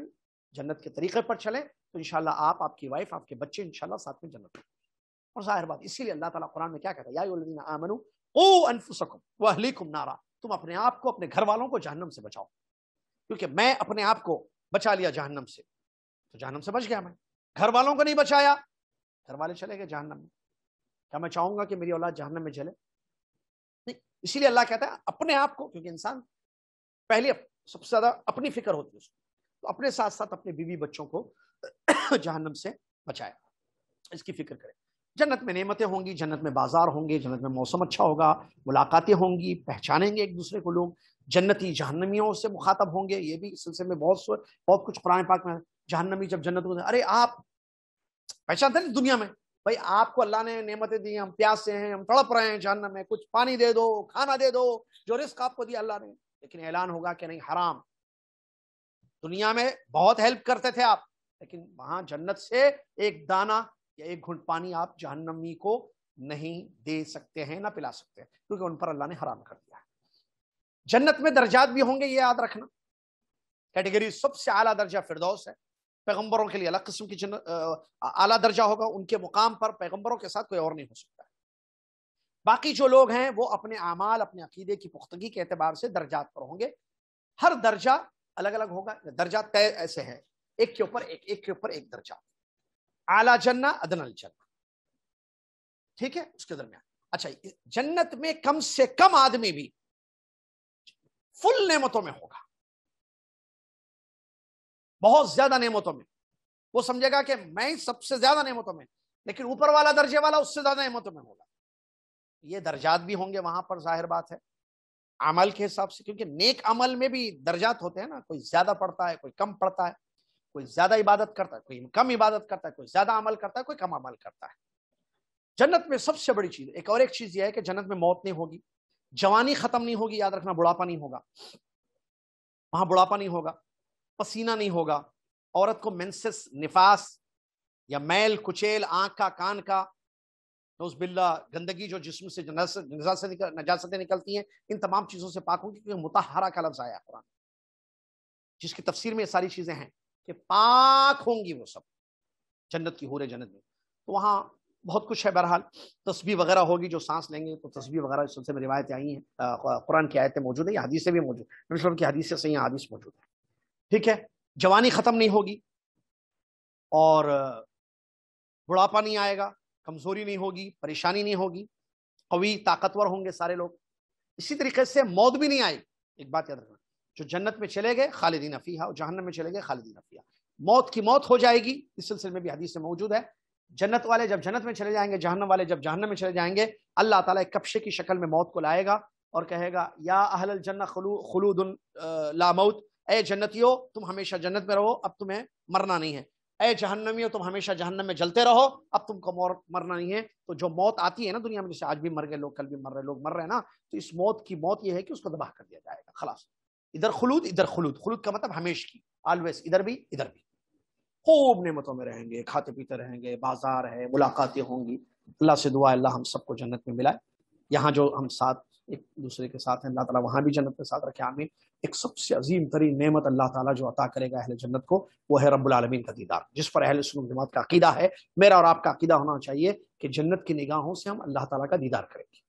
जन्नत के तरीके पर चलें तो इनशाला आप आपकी वाइफ आपके बच्चे इनशाला साथ में जन्नत और जाहिर बात इसीलिए अल्लाह ताला कुरान में क्या कहता है आमनु नारा तुम अपने आप को अपने घर वालों को जहन्नम से बचाओ क्योंकि मैं अपने आप को बचा लिया जहन्नम से तो जहन्नम से बच गया मैं घर वालों को नहीं बचाया घर वाले चले गए जहन्नम में क्या मैं चाहूंगा कि मेरी औलाद जहन्नम में जले इसीलिए अल्लाह कहता है अपने आप को क्योंकि इंसान पहले सबसे ज्यादा अपनी फिक्र होती है उसको तो अपने साथ साथ अपने बीवी बच्चों को जहन्नम से बचाए इसकी फिक्र करें जन्नत में नेमतें होंगी जन्नत में बाजार होंगे जन्नत में मौसम अच्छा होगा मुलाकातें होंगी पहचानेंगे एक दूसरे को लोग जन्नती जहन्नमियों से मुखातब होंगे ये भी सिलसिले में बहुत बहुत कुछ कुरान पाक में जहन्नमी जब जन्नत अरे आप पहचान था दुनिया में भाई आपको अल्लाह ने नेमतें दी हम प्यास से हैं हम तड़प रहे हैं जहन में कुछ पानी दे दो खाना दे दो जो रिस्क आपको दिया अल्लाह ने लेकिन ऐलान होगा कि नहीं हराम दुनिया में बहुत हेल्प करते थे आप लेकिन वहां जन्नत से एक दाना या एक घुट पानी आप जहन्नमी को नहीं दे सकते हैं ना पिला सकते हैं क्योंकि उन पर अल्लाह ने हराम कर दिया है जन्नत में दर्जात भी होंगे ये याद रखना कैटेगरी सबसे आला दर्जा फिरदौस है पैगंबरों के लिए अलग किस्म की जन आला दर्जा होगा उनके मुकाम पर पैगंबरों के साथ कोई और नहीं हो सकता बाकी जो लोग हैं वो अपने अमाल अपने अकीदे की पुख्तगी के अतबार से दर्जात पर होंगे हर दर्जा अलग अलग होगा दर्जा तय ऐसे है एक के ऊपर एक एक के ऊपर एक दर्जा आला जन्ना अदनल जन्ना ठीक है उसके दरमियान अच्छा जन्नत में कम से कम आदमी भी फुल नेमतों में होगा बहुत ज्यादा नेमतों में वो समझेगा कि मैं सबसे ज्यादा नेमतों में लेकिन ऊपर वाला दर्जे वाला उससे ज्यादा नेमतों में होगा ये दर्जात भी होंगे वहां पर जाहिर बात है अमल के हिसाब से क्योंकि नेक अमल में भी दर्जात होते हैं ना कोई ज्यादा पढ़ता है कोई कम पढ़ता है कोई ज्यादा इबादत करता है कोई कम इबादत करता है कोई ज्यादा अमल करता है कोई कम अमल करता है जन्नत में सबसे बड़ी चीज एक और एक चीज यह है कि जन्नत में मौत नहीं होगी जवानी खत्म नहीं होगी याद रखना बुढ़ापा नहीं होगा वहां बुढ़ापा नहीं होगा पसीना नहीं होगा औरत को मेंसेस निफास या मैल कुचेल आंख का कान का उस बिल्ला गंदगी जो जिसम से नजासतें निकल, नजासते निकलती हैं इन तमाम चीज़ों से पाक होगी क्योंकि मुताहरा का लफ्ज़ आया कुरान जिसकी तफसीर में सारी चीज़ें हैं कि पाक होंगी वो सब जन्नत की हो रहे जन्नत में तो वहाँ बहुत कुछ है बहरहाल तस्वीर वगैरह होगी जो सांस लेंगे तो तस्वीर वगैरह इस सिलसिले में रिवायतें आई हैं कुरान की आयतें मौजूद है या हदीसें भी मौजूद की हदीसें से यहाँ हदीस मौजूद है ठीक है जवानी खत्म नहीं होगी और बुढ़ापा नहीं आएगा कमजोरी नहीं होगी परेशानी नहीं होगी कवि ताकतवर होंगे सारे लोग इसी तरीके से मौत भी नहीं आएगी एक बात याद रखना जो जन्नत में चले गए खालिदीन अफीहा और जहन्नम में चले गए खालिदीन नफिया मौत की मौत हो जाएगी इस सिलसिले में भी हदीस से मौजूद है जन्नत वाले जब जन्नत में चले जाएंगे जहन्नम वाले जब जहन्नम में चले जाएंगे अल्लाह ताला एक कपशे की शक्ल में मौत को लाएगा और कहेगा या अहल जन्ना खलूदन ला मौत ए जन्नतियों तुम हमेशा जन्नत में रहो अब तुम्हें मरना नहीं है ए जहन्नमियों तुम हमेशा जहन्नम में जलते रहो अब तुमको मरना नहीं है तो जो मौत आती है ना दुनिया में जैसे आज भी मर गए लोग कल भी मर रहे लोग मर रहे हैं ना तो इस मौत की मौत ये है कि उसको दबाह कर दिया जाएगा खलास इधर खुलूद इधर खुलूद खुलूद का मतलब हमेश की ऑलवेज इधर भी इधर भी खूब नियमतों में रहेंगे खाते पीते रहेंगे बाजार है मुलाकातें होंगी अल्लाह से दुआ अल्लाह हम सबको जन्नत में मिलाए यहाँ जो हम साथ एक दूसरे के साथ हैं अल्लाह ताला वहां भी जन्नत के साथ रखे आमीन एक सबसे अजीम तरीन नेमत अल्लाह ताला जो अता करेगा अहल जन्नत को वो है रब्लमिन का दीदार जिस पर अहले सुन जमात का अकीदा है मेरा और आपका अकीदा होना चाहिए कि जन्नत की निगाहों से हम अल्लाह ताला का दीदार करेंगे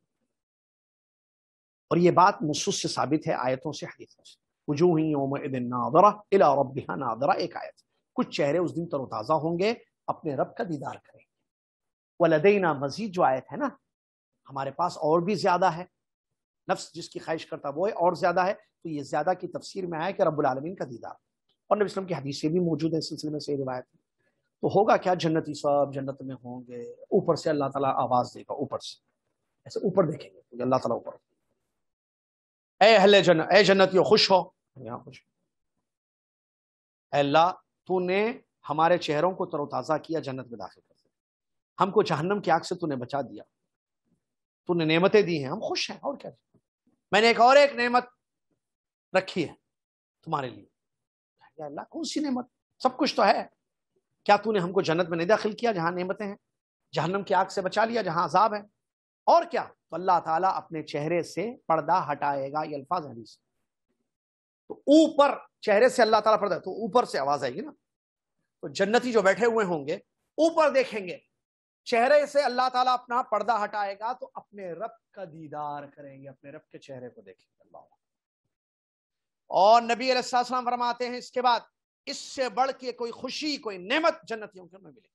और ये बात नसूस से साबित है आयतों से हदीतों से वजूह नादरा इला नादरा एक आयत कुछ चेहरे उस दिन तरोताज़ा होंगे अपने रब का दीदार करेंगे वलदीना मजीद जो आयत है ना हमारे पास और भी ज्यादा है नफ्स जिसकी ख्वाहिश करता वो है और ज़्यादा है तो ये ज़्यादा की तफसीर में आया कि रबालमीन का दीदार और नबी वसलम की हदीसें भी मौजूद हैं सिलसिले में से रिवायत में तो होगा क्या जन्नती सब जन्नत में होंगे ऊपर से अल्लाह ताला आवाज़ देगा ऊपर से ऐसे ऊपर देखेंगे क्योंकि अल्लाह ताला ऊपर ए अहले जन्न ए जन्नतियों खुश हो यहाँ खुश अल्लाह तूने हमारे चेहरों को तरोताज़ा किया जन्नत में दाखिल कर हमको जहन्नम की आग से तूने बचा दिया तूने नेमतें दी हैं हम खुश हैं और क्या है? मैंने एक और एक नेमत रखी है तुम्हारे लिए अल्लाह कौन सी नेमत सब कुछ तो है क्या तूने हमको जन्नत में नहीं दाखिल किया जहां नेमतें हैं जहनम की आग से बचा लिया जहां अजाब है और क्या तो अल्लाह ताला अपने चेहरे से पर्दा हटाएगा ये अल्फाज हदीस तो ऊपर चेहरे से अल्लाह ताला पर्दा तो ऊपर से आवाज आएगी ना तो जन्नती जो बैठे हुए होंगे ऊपर देखेंगे चेहरे से अल्लाह ताला अपना पर्दा हटाएगा तो अपने रब का दीदार करेंगे अपने रब के चेहरे को देखेंगे अल्लाह और नबी अलैहिस्सलाम फरमाते हैं इसके बाद इससे बढ़ के कोई खुशी कोई नेमत जन्नतियों के मिलेगी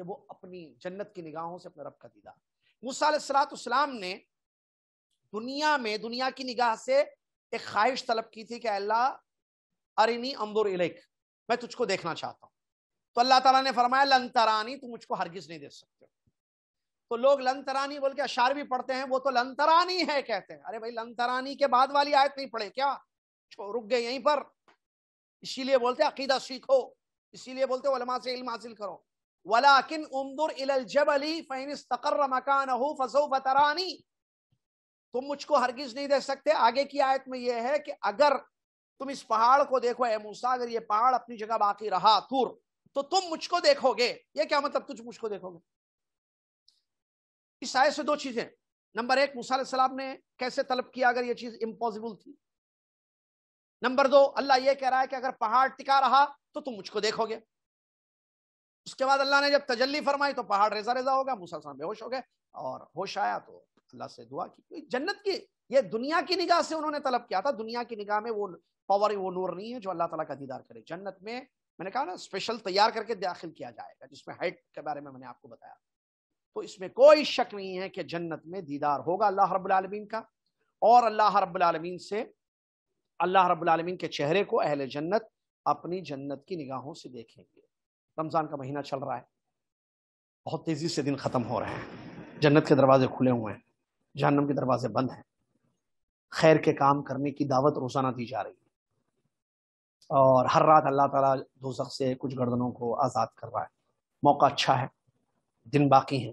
कि वो अपनी जन्नत की निगाहों से अपने रब का दीदार मूसलाम ने दुनिया में दुनिया की निगाह से एक ख्वाहिश तलब की थी कि अल्लाह अरिनी अम्बुर मैं तुझको देखना चाहता हूँ तो अल्लाह तला ने फरमाया लन तरानी तुम मुझको हरगिज नहीं देख सकते तो लोग लन तरानी बोल के अशार भी पढ़ते हैं वो तो लन तरानी है कहते हैं अरे भाई लन तरानी के बाद वाली आयत नहीं पढ़े क्या रुक गए यहीं पर इसीलिए बोलते अकीदा सीखो इसीलिए बोलते वलमा से इल्म हासिल करो वलाकिन उमदुर फसो बतरानी तुम मुझको हरगिज नहीं देख सकते आगे की आयत में यह है कि अगर तुम इस पहाड़ को देखो एमूसा मूसा अगर ये पहाड़ अपनी जगह बाकी रहा तुर तो तुम मुझको देखोगे ये क्या मतलब तुझ मुझको देखोगे इस आयत से दो चीजें नंबर एक मूसा सलाम ने कैसे तलब किया अगर ये चीज इम्पॉसिबल थी नंबर दो अल्लाह ये कह रहा है कि अगर पहाड़ टिका रहा तो तुम मुझको देखोगे उसके बाद अल्लाह ने जब तजल्ली फरमाई तो पहाड़ रेजा रेजा होगा मूसा साहब बेहोश हो गए और होश आया तो अल्लाह से दुआ की तो जन्नत की ये दुनिया की निगाह से उन्होंने तलब किया था दुनिया की निगाह में वो पावर वो नूर नहीं है जो अल्लाह तला का दीदार करे जन्नत में मैंने कहा ना स्पेशल तैयार करके दाखिल किया जाएगा जिसमें हाइट के बारे में मैंने आपको बताया तो इसमें कोई शक नहीं है कि जन्नत में दीदार होगा अल्लाह रबालमीन का और अल्लाह रबालमीन से अल्लाह रबालमीन के चेहरे को अहल जन्नत अपनी जन्नत की निगाहों से देखेंगे रमज़ान का महीना चल रहा है बहुत तेज़ी से दिन ख़त्म हो रहे हैं जन्नत के दरवाजे खुले हुए हैं जहनम के दरवाजे बंद हैं खैर के काम करने की दावत रोज़ाना दी जा रही है और हर रात अल्लाह ताला दोजख से कुछ गर्दनों को आज़ाद कर रहा है मौका अच्छा है दिन बाकी हैं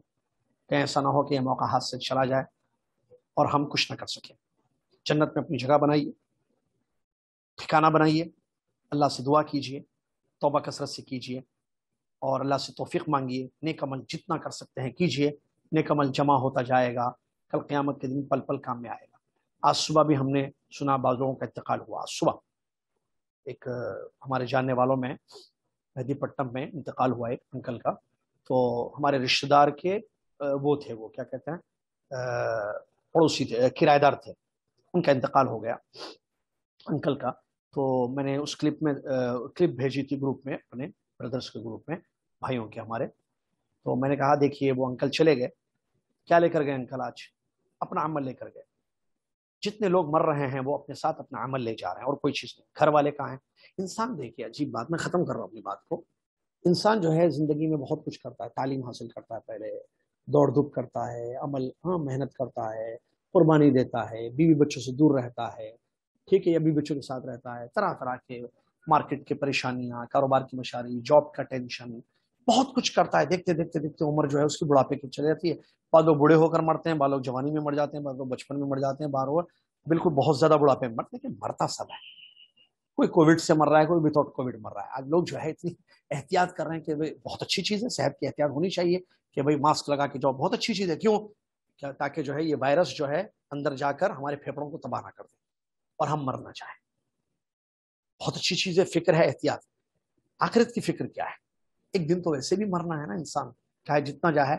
कहीं ऐसा ना हो कि यह मौका हाथ से चला जाए और हम कुछ ना कर सकें जन्नत में अपनी जगह बनाइए ठिकाना बनाइए अल्लाह से दुआ कीजिए तोबा कसरत से कीजिए और अल्लाह से तोफ़ी मांगिए नेकमल जितना कर सकते हैं कीजिए नेकमल जमा होता जाएगा कल क़्यामत के दिन पल पल काम में आएगा आज सुबह भी हमने सुना बाजुओं का इंतकाल हुआ आज सुबह एक हमारे जानने वालों में मेहदीपट्टनम में इंतकाल हुआ एक अंकल का तो हमारे रिश्तेदार के वो थे वो क्या कहते हैं पड़ोसी थे किराएदार थे उनका इंतकाल हो गया अंकल का तो मैंने उस क्लिप में क्लिप भेजी थी ग्रुप में अपने ब्रदर्स के ग्रुप में भाइयों के हमारे तो मैंने कहा देखिए वो अंकल चले गए क्या लेकर गए अंकल आज अपना अमल लेकर गए जितने लोग मर रहे हैं वो अपने साथ अपना अमल ले जा रहे हैं और कोई चीज़ नहीं घर वाले कहाँ हैं इंसान देखिए अजीब बात मैं ख़त्म कर रहा हूँ अपनी बात को इंसान जो है ज़िंदगी में बहुत कुछ करता है तालीम हासिल करता है पहले दौड़ धूप करता है अमल हाँ मेहनत करता है कुर्बानी देता है बीवी बच्चों से दूर रहता है ठीक है या बीवी बच्चों के साथ रहता है तरह तरह के मार्केट के परेशानियाँ कारोबार की मशारी जॉब का टेंशन बहुत कुछ करता है देखते देखते देखते उम्र जो है उसकी बुढ़ापे की चली जाती है बाद लोग बूढ़े होकर मरते हैं बाद लोग जवानी में मर जाते हैं बाद लोग बचपन में मर जाते हैं बार और बिल्कुल बहुत ज्यादा बुढ़ापे में मरते लेकिन मरता सब है कोई कोविड से मर रहा है कोई विदाउट कोविड मर रहा है आज लोग जो है इतनी एहतियात कर रहे हैं कि भाई बहुत अच्छी चीज़ है सेहत की एहतियात होनी चाहिए कि भाई मास्क लगा के जाओ बहुत अच्छी चीज़ है क्यों ताकि जो है ये वायरस जो है अंदर जाकर हमारे फेफड़ों को तबाह ना कर दे और हम मरना चाहें बहुत अच्छी चीज़ है फिक्र है एहतियात आखिरत की फिक्र क्या है एक दिन तो वैसे भी मरना है ना इंसान चाहे जितना जाए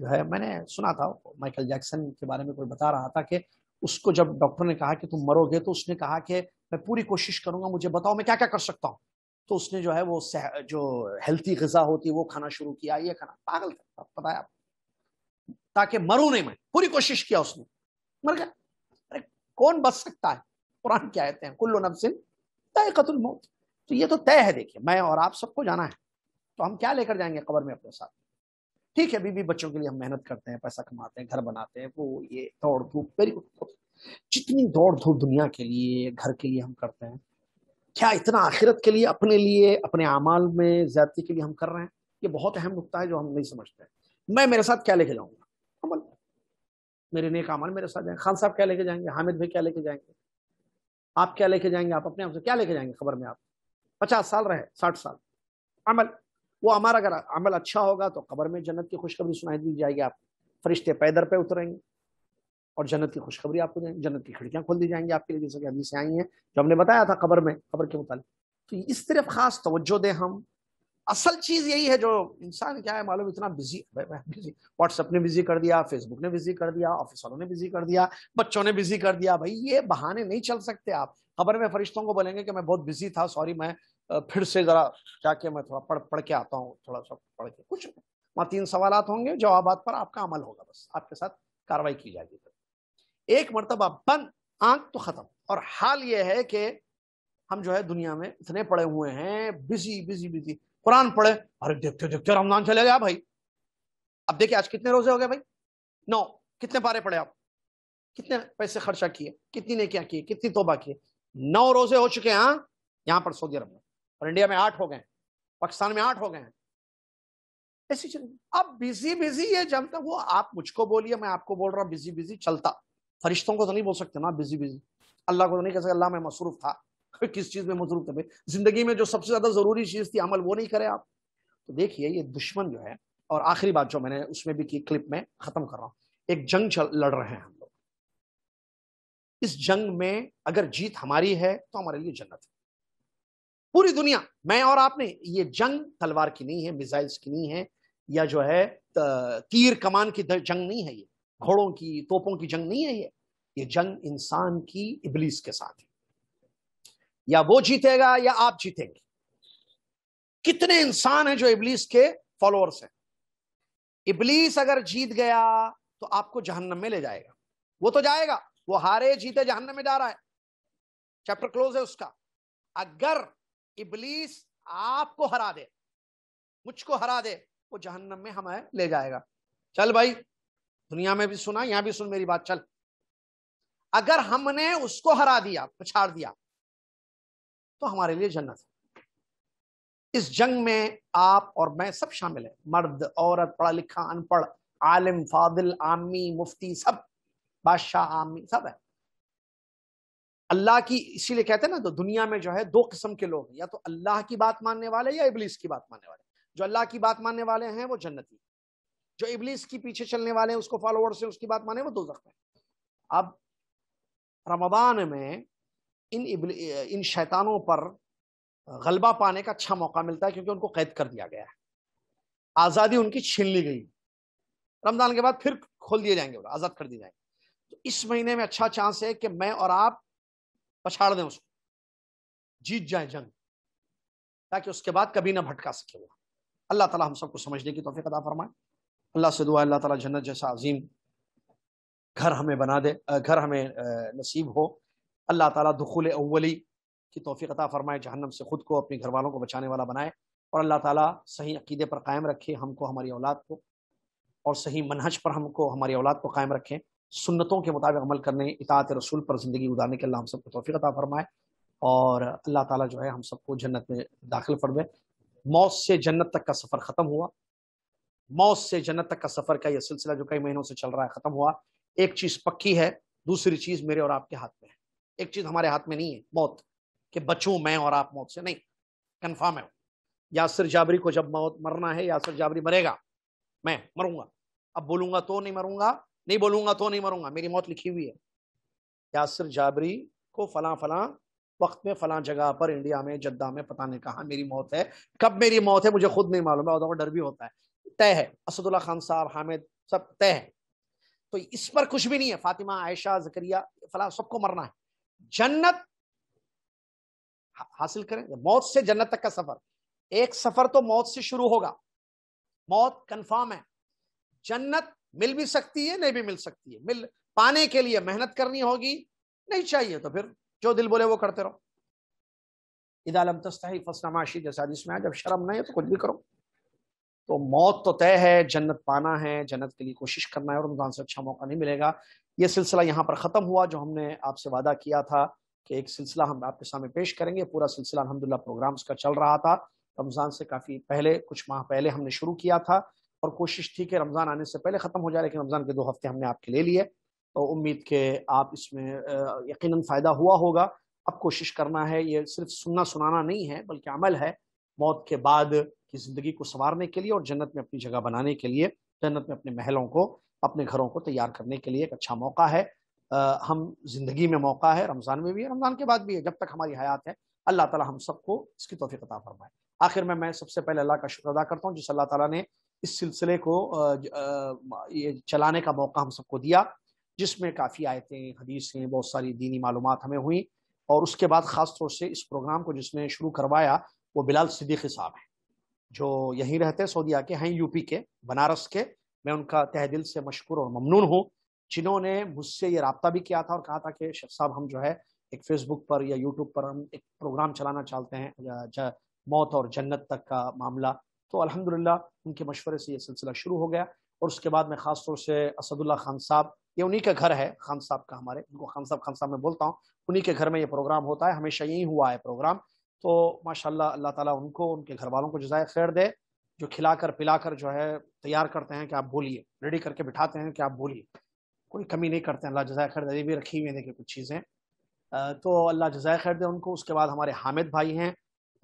जो है मैंने सुना था माइकल जैक्सन के बारे में कोई बता रहा था कि उसको जब डॉक्टर ने कहा कि तुम मरोगे तो उसने कहा कि मैं पूरी कोशिश करूंगा मुझे बताओ मैं क्या क्या कर सकता हूँ तो उसने जो है वो जो हेल्थी गजा होती है वो खाना शुरू किया ये खाना पागल था पता है आप ताकि मरू नहीं मैं पूरी कोशिश किया उसने मर गया अरे कौन बच सकता है कुरान क्या कहते हैं कुल्लो नफसिन तय कतुल मौत तो ये तो तय है देखिए मैं और आप सबको जाना है तो हम क्या लेकर जाएंगे कबर में अपने साथ ठीक है बीबी बच्चों के लिए हम मेहनत करते हैं पैसा कमाते हैं घर बनाते हैं वो ये दौड़ धूप वेरी गुड जितनी दौड़ धूप दुनिया के लिए घर के लिए हम करते हैं क्या इतना आखिरत के लिए अपने लिए अपने अमाल में ज्यादती के लिए हम कर रहे हैं ये बहुत अहम नुकता है जो हम नहीं समझते हैं मैं मेरे साथ क्या लेके जाऊंगा अमल मेरे नेक अमल मेरे साथ जाएंगे खान साहब क्या लेके जाएंगे हामिद भाई क्या लेके जाएंगे आप क्या लेके जाएंगे आप अपने आप से क्या लेके जाएंगे खबर में आप पचास साल रहे साठ साल अमल वो हमारा अगर अमल अच्छा होगा तो कबर में जन्नत की खुशखबरी सुनाई दी जाएगी आप फरिश्ते पैदर पे उतरेंगे और जन्नत की खुशखबरी आपको देंगे जन्नत की खिड़कियां खोल दी जाएंगी आपके लिए जैसे कि से आई हैं जो हमने बताया था कबर में कबर के मुतालिक तो इस तरफ खास तवज्जो दें हम असल चीज़ यही है जो इंसान क्या है मालूम इतना बिजी बिजी व्हाट्सअप ने बिजी कर दिया फेसबुक ने बिजी कर दिया ऑफिस वालों ने बिजी कर दिया बच्चों ने बिजी कर दिया भाई ये बहाने नहीं चल सकते आप खबर में फरिश्तों को बोलेंगे कि मैं बहुत बिजी था सॉरी मैं फिर से जरा जाके मैं थोड़ा पढ़ पढ़ के आता हूँ थोड़ा सा पढ़ के कुछ वहाँ तीन सवाल होंगे जवाब पर आपका अमल होगा बस आपके साथ कार्रवाई की जाएगी एक मरतबा बन आंख तो ख़त्म और हाल ये है कि हम जो है दुनिया में इतने पड़े हुए हैं बिजी बिजी बिजी कुरान पढ़े अरे देखते देखते रमजान चले गया भाई अब देखिए आज कितने रोजे हो गए भाई नौ कितने पारे पड़े आप कितने पैसे खर्चा किए कितनी ने क्या किए कितनी तोबा किए नौ रोजे हो चुके हैं हाँ। यहाँ पर सऊदी अरब में और इंडिया में आठ हो गए पाकिस्तान में आठ हो गए ऐसी चीज अब बिजी बिजी जब तक वो आप मुझको बोलिए मैं आपको बोल रहा हूँ बिजी बिजी चलता फरिश्तों को तो नहीं बोल सकते ना बिजी बिजी अल्लाह को तो नहीं कह सकते अल्लाह में मसरूफ था किस चीज में मसरूफ था जिंदगी में जो सबसे ज्यादा जरूरी चीज थी अमल वो नहीं करे आप तो देखिए ये दुश्मन जो है और आखिरी बात जो मैंने उसमें भी की क्लिप में खत्म कर रहा हूँ एक जंग चल, लड़ रहे हैं हम लोग इस जंग में अगर जीत हमारी है तो हमारे लिए जन्नत है पूरी दुनिया मैं और आपने ये जंग तलवार की नहीं है मिसाइल्स की नहीं है या जो है तीर कमान की जंग नहीं है ये घोड़ों की तोपों की जंग नहीं है ये ये जंग इंसान की इबलीस के साथ है या वो जीतेगा या आप जीतेंगे कितने इंसान हैं जो इबलीस के फॉलोअर्स हैं इबलीस अगर जीत गया तो आपको जहन्नम में ले जाएगा वो तो जाएगा वो हारे जीते जहन्नम में जा रहा है चैप्टर क्लोज है उसका अगर इबलीस आपको हरा दे मुझको हरा दे वो जहन्नम में हमें ले जाएगा चल भाई दुनिया में भी सुना यहां भी सुन मेरी बात चल अगर हमने उसको हरा दिया पछाड़ दिया तो हमारे लिए जन्नत है इस जंग में आप और मैं सब शामिल है मर्द औरत पढ़ा लिखा अनपढ़ आलिम फादिल आमी मुफ्ती सब बादशाह आमी सब है अल्लाह की इसीलिए कहते हैं ना तो दुनिया में जो है दो किस्म के लोग या तो अल्लाह की बात मानने वाले या इबलीस की बात मानने वाले जो अल्लाह की बात मानने वाले हैं वो जन्नती जो इबलीस की पीछे चलने वाले हैं उसको फॉलोअर्स हैं उसकी बात माने वो दो है अब रमबान में इन इन शैतानों पर गलबा पाने का अच्छा मौका मिलता है क्योंकि उनको कैद कर दिया गया है आज़ादी उनकी छीन ली गई रमजान के बाद फिर खोल दिए जाएंगे आज़ाद कर दिए जाएंगे तो इस महीने में अच्छा चांस है कि मैं और आप पछाड़ दें उसको जीत जाए जंग ताकि उसके बाद कभी ना भटका सके वो अल्लाह ताला हम सबको समझने की तोफ़ी अदा फरमाए अल्लाह से दुआ अल्लाह ताला जन्नत जैसा अजीम घर हमें बना दे घर हमें नसीब हो अल्लाह ताला दुखुल अव्वली की तोफ़ी अदा फरमाए जहन्नम से ख़ुद को अपने घर वालों को बचाने वाला बनाए और अल्लाह ताला सही अकीदे पर कायम रखे हमको हमारी औलाद को और सही मनहज पर हमको हमारी औलाद को कायम रखें सुन्नतों के मुताबिक अमल करने इतात रसूल पर ज़िंदगी गुजारने के अल्लाह हम सबको तोफ़ी अता फरमाए और अल्लाह ताला जो है हम सबको जन्नत में दाखिल फरमाए मौत से जन्नत तक का सफ़र ख़त्म हुआ मौत से जन्नत तक का सफ़र का यह सिलसिला जो कई महीनों से चल रहा है ख़त्म हुआ एक चीज़ पक्की है दूसरी चीज़ मेरे और आपके हाथ में है एक चीज़ हमारे हाथ में नहीं है मौत के बचू मैं और आप मौत से नहीं कन्फर्म है यासिर जाबरी को जब मौत मरना है यासिर जाबरी मरेगा मैं मरूंगा अब बोलूंगा तो नहीं मरूंगा नहीं बोलूंगा तो नहीं मरूंगा मेरी मौत लिखी हुई है यासिर जाबरी को फला फला वक्त में फला जगह पर इंडिया में जद्दा में पता नहीं कहा मेरी मौत है कब मेरी मौत है मुझे खुद नहीं मालूम है और डर भी होता है तय है असदुल्ला खान साहब हामिद सब तय है तो इस पर कुछ भी नहीं है फातिमा आयशा जकरिया फला सबको मरना है जन्नत हासिल करें मौत से जन्नत तक का सफर एक सफर तो मौत से शुरू होगा मौत कंफर्म है जन्नत मिल भी सकती है नहीं भी मिल सकती है मिल पाने के लिए मेहनत करनी होगी नहीं चाहिए तो फिर जो दिल बोले वो करते रहो इदालम तस्ताही फसनामाशी जैसा जिसमें है जब शर्म नहीं है तो कुछ भी करो तो मौत तो तय है जन्नत पाना है जन्नत के लिए कोशिश करना है और रमजान से अच्छा मौका नहीं मिलेगा ये सिलसिला यहाँ पर ख़त्म हुआ जो हमने आपसे वादा किया था कि एक सिलसिला हम आपके सामने पेश करेंगे पूरा सिलसिला अलहमदिल्ला प्रोग्राम्स का चल रहा था रमज़ान से काफ़ी पहले कुछ माह पहले हमने शुरू किया था और कोशिश थी कि रमज़ान आने से पहले ख़त्म हो जाए लेकिन रमज़ान के दो हफ्ते हमने आपके ले लिए तो उम्मीद के आप इसमें यकीन फ़ायदा हुआ होगा अब कोशिश करना है ये सिर्फ सुनना सुनाना नहीं है बल्कि अमल है मौत के बाद की ज़िंदगी को संवारने के लिए और जन्नत में अपनी जगह बनाने के लिए जन्नत में अपने महलों को अपने घरों को तैयार करने के लिए एक अच्छा मौका है आ, हम ज़िंदगी में मौका है रमज़ान में भी है रमज़ान के बाद भी है जब तक हमारी हयात है अल्लाह ताला हम सबको इसकी तोफ़ी अता फरमाए आखिर में मैं सबसे पहले अल्लाह का शुक्र अदा करता हूँ जिस अल्लाह ताला ने इस सिलसिले को ये चलाने का मौका हम सबको दिया जिसमें काफ़ी आयतें हदीसें बहुत सारी दीनी मालूम हमें हुई और उसके बाद ख़ास तौर से इस प्रोग्राम को जिसने शुरू करवाया वो बिलाल सिद्दीकी साहब हैं जो यहीं रहते हैं सऊदिया के हैं यूपी के बनारस के मैं उनका तह दिल से मशहूर और ममनून हूँ जिन्होंने मुझसे ये रबता भी किया था और कहा था कि शेख साहब हम जो है एक फेसबुक पर या यूट्यूब पर हम एक प्रोग्राम चलाना चाहते हैं मौत और जन्नत तक का मामला तो अलहमदिल्ला उनके मशवरे से ये सिलसिला शुरू हो गया और उसके बाद मैं ख़ास तौर से असदुल्ला खान साहब ये उन्हीं का घर है खान साहब का हमारे उनको खान साहब खान साहब मैं बोलता हूँ उन्हीं के घर में ये प्रोग्राम होता है हमेशा यही हुआ है प्रोग्राम तो माशाल्लाह अल्लाह ताला उनको उनके घर वालों को जजाय खैर दे जो खिलाकर पिलाकर जो है तैयार करते हैं कि आप बोलिए रेडी करके बिठाते हैं कि आप बोलिए कोई कमी नहीं करते हैं अल्लाह जजाय खैर दे भी रखी हुई है देखिए कुछ चीज़ें तो अल्लाह जजाय खैर दे उनको उसके बाद हमारे हामिद भाई हैं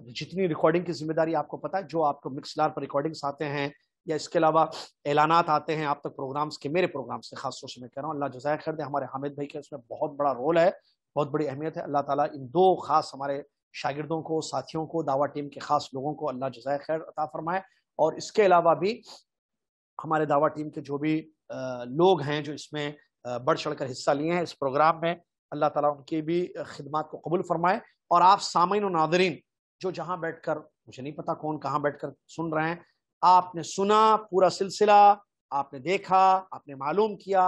मतलब जितनी रिकॉर्डिंग की जिम्मेदारी आपको पता है जो आपको मिक्सलार पर रिकॉर्डिंग्स आते हैं या इसके अलावा ऐलान आते हैं आप तक प्रोग्राम्स के मेरे प्रोग्राम्स से खास तौर से मैं कह रहा हूँ अल्लाह जजाय खैर दे हमारे हामिद भाई के इसमें बहुत बड़ा रोल है बहुत बड़ी अहमियत है अल्लाह ताला इन दो खास हमारे शागिदों को साथियों को दावा टीम के खास लोगों को अल्लाह जजाय खैर अता फरमाए और इसके अलावा भी हमारे दावा टीम के जो भी लोग हैं जो इसमें बढ़ चढ़ कर हिस्सा लिए हैं इस प्रोग्राम में अल्लाह ताली उनकी भी खिदमत को कबूल फरमाए और आप सामिन नादरीन जो जहां बैठकर मुझे नहीं पता कौन कहां बैठकर सुन रहे हैं आपने सुना पूरा सिलसिला आपने देखा आपने मालूम किया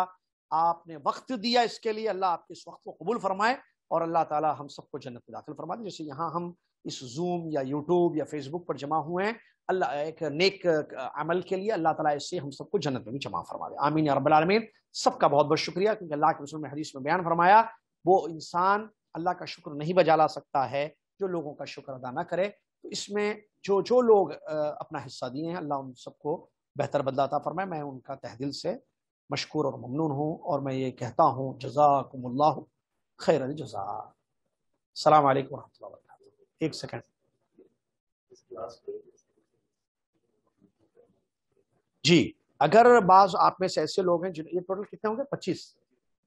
आपने वक्त दिया इसके लिए अल्लाह आपके इस वक्त को कबूल फरमाए और अल्लाह ताला हम सबको जन्नत में दाखिल फरमा दे जैसे यहाँ हम इस जूम या यूट्यूब या फेसबुक पर जमा हुए हैं अल्लाह एक नेक अमल के लिए अल्लाह ताला इससे हम सबको जन्नत में भी जमा फरमा दे आमीन रबालमीन सबका बहुत बहुत शुक्रिया क्योंकि अल्लाह के रसूल ने हदीस में बयान फरमाया वो इंसान अल्लाह का शुक्र नहीं बजा ला सकता है जो लोगों का शुक्र अदा ना करे तो इसमें जो जो लोग अपना हिस्सा दिए हैं अल्लाह उन सबको बेहतर बदलाता फरमाए मैं उनका तहदिल से मशहूर और ममनून हूँ और मैं ये कहता हूँ जजाकम्ला खैर जजा सलाम वरहमल एक सेकेंड जी अगर बाज आप में से ऐसे लोग हैं जिन ये टोटल कितने होंगे पच्चीस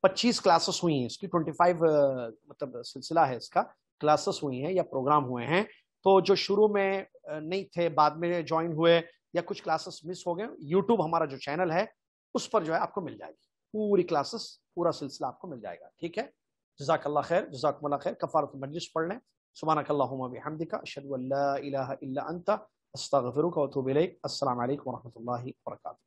पच्चीस क्लासेस हुई हैं इसकी ट्वेंटी फाइव मतलब सिलसिला है इसका क्लासेस हुई हैं या प्रोग्राम हुए हैं तो जो शुरू में नहीं थे बाद में ज्वाइन हुए या कुछ क्लासेस मिस हो गए यूट्यूब हमारा जो चैनल है उस पर जो है आपको मिल जाएगी पूरी क्लासेस पूरा सिलसिला आपको मिल जाएगा ठीक है जजाकल्ला खैर जजाक खैर कफारत मजलिस पढ़ लें सुबानकल्लाहमदिका शरवल्ला अस्तफ़िर वरह असल वर्का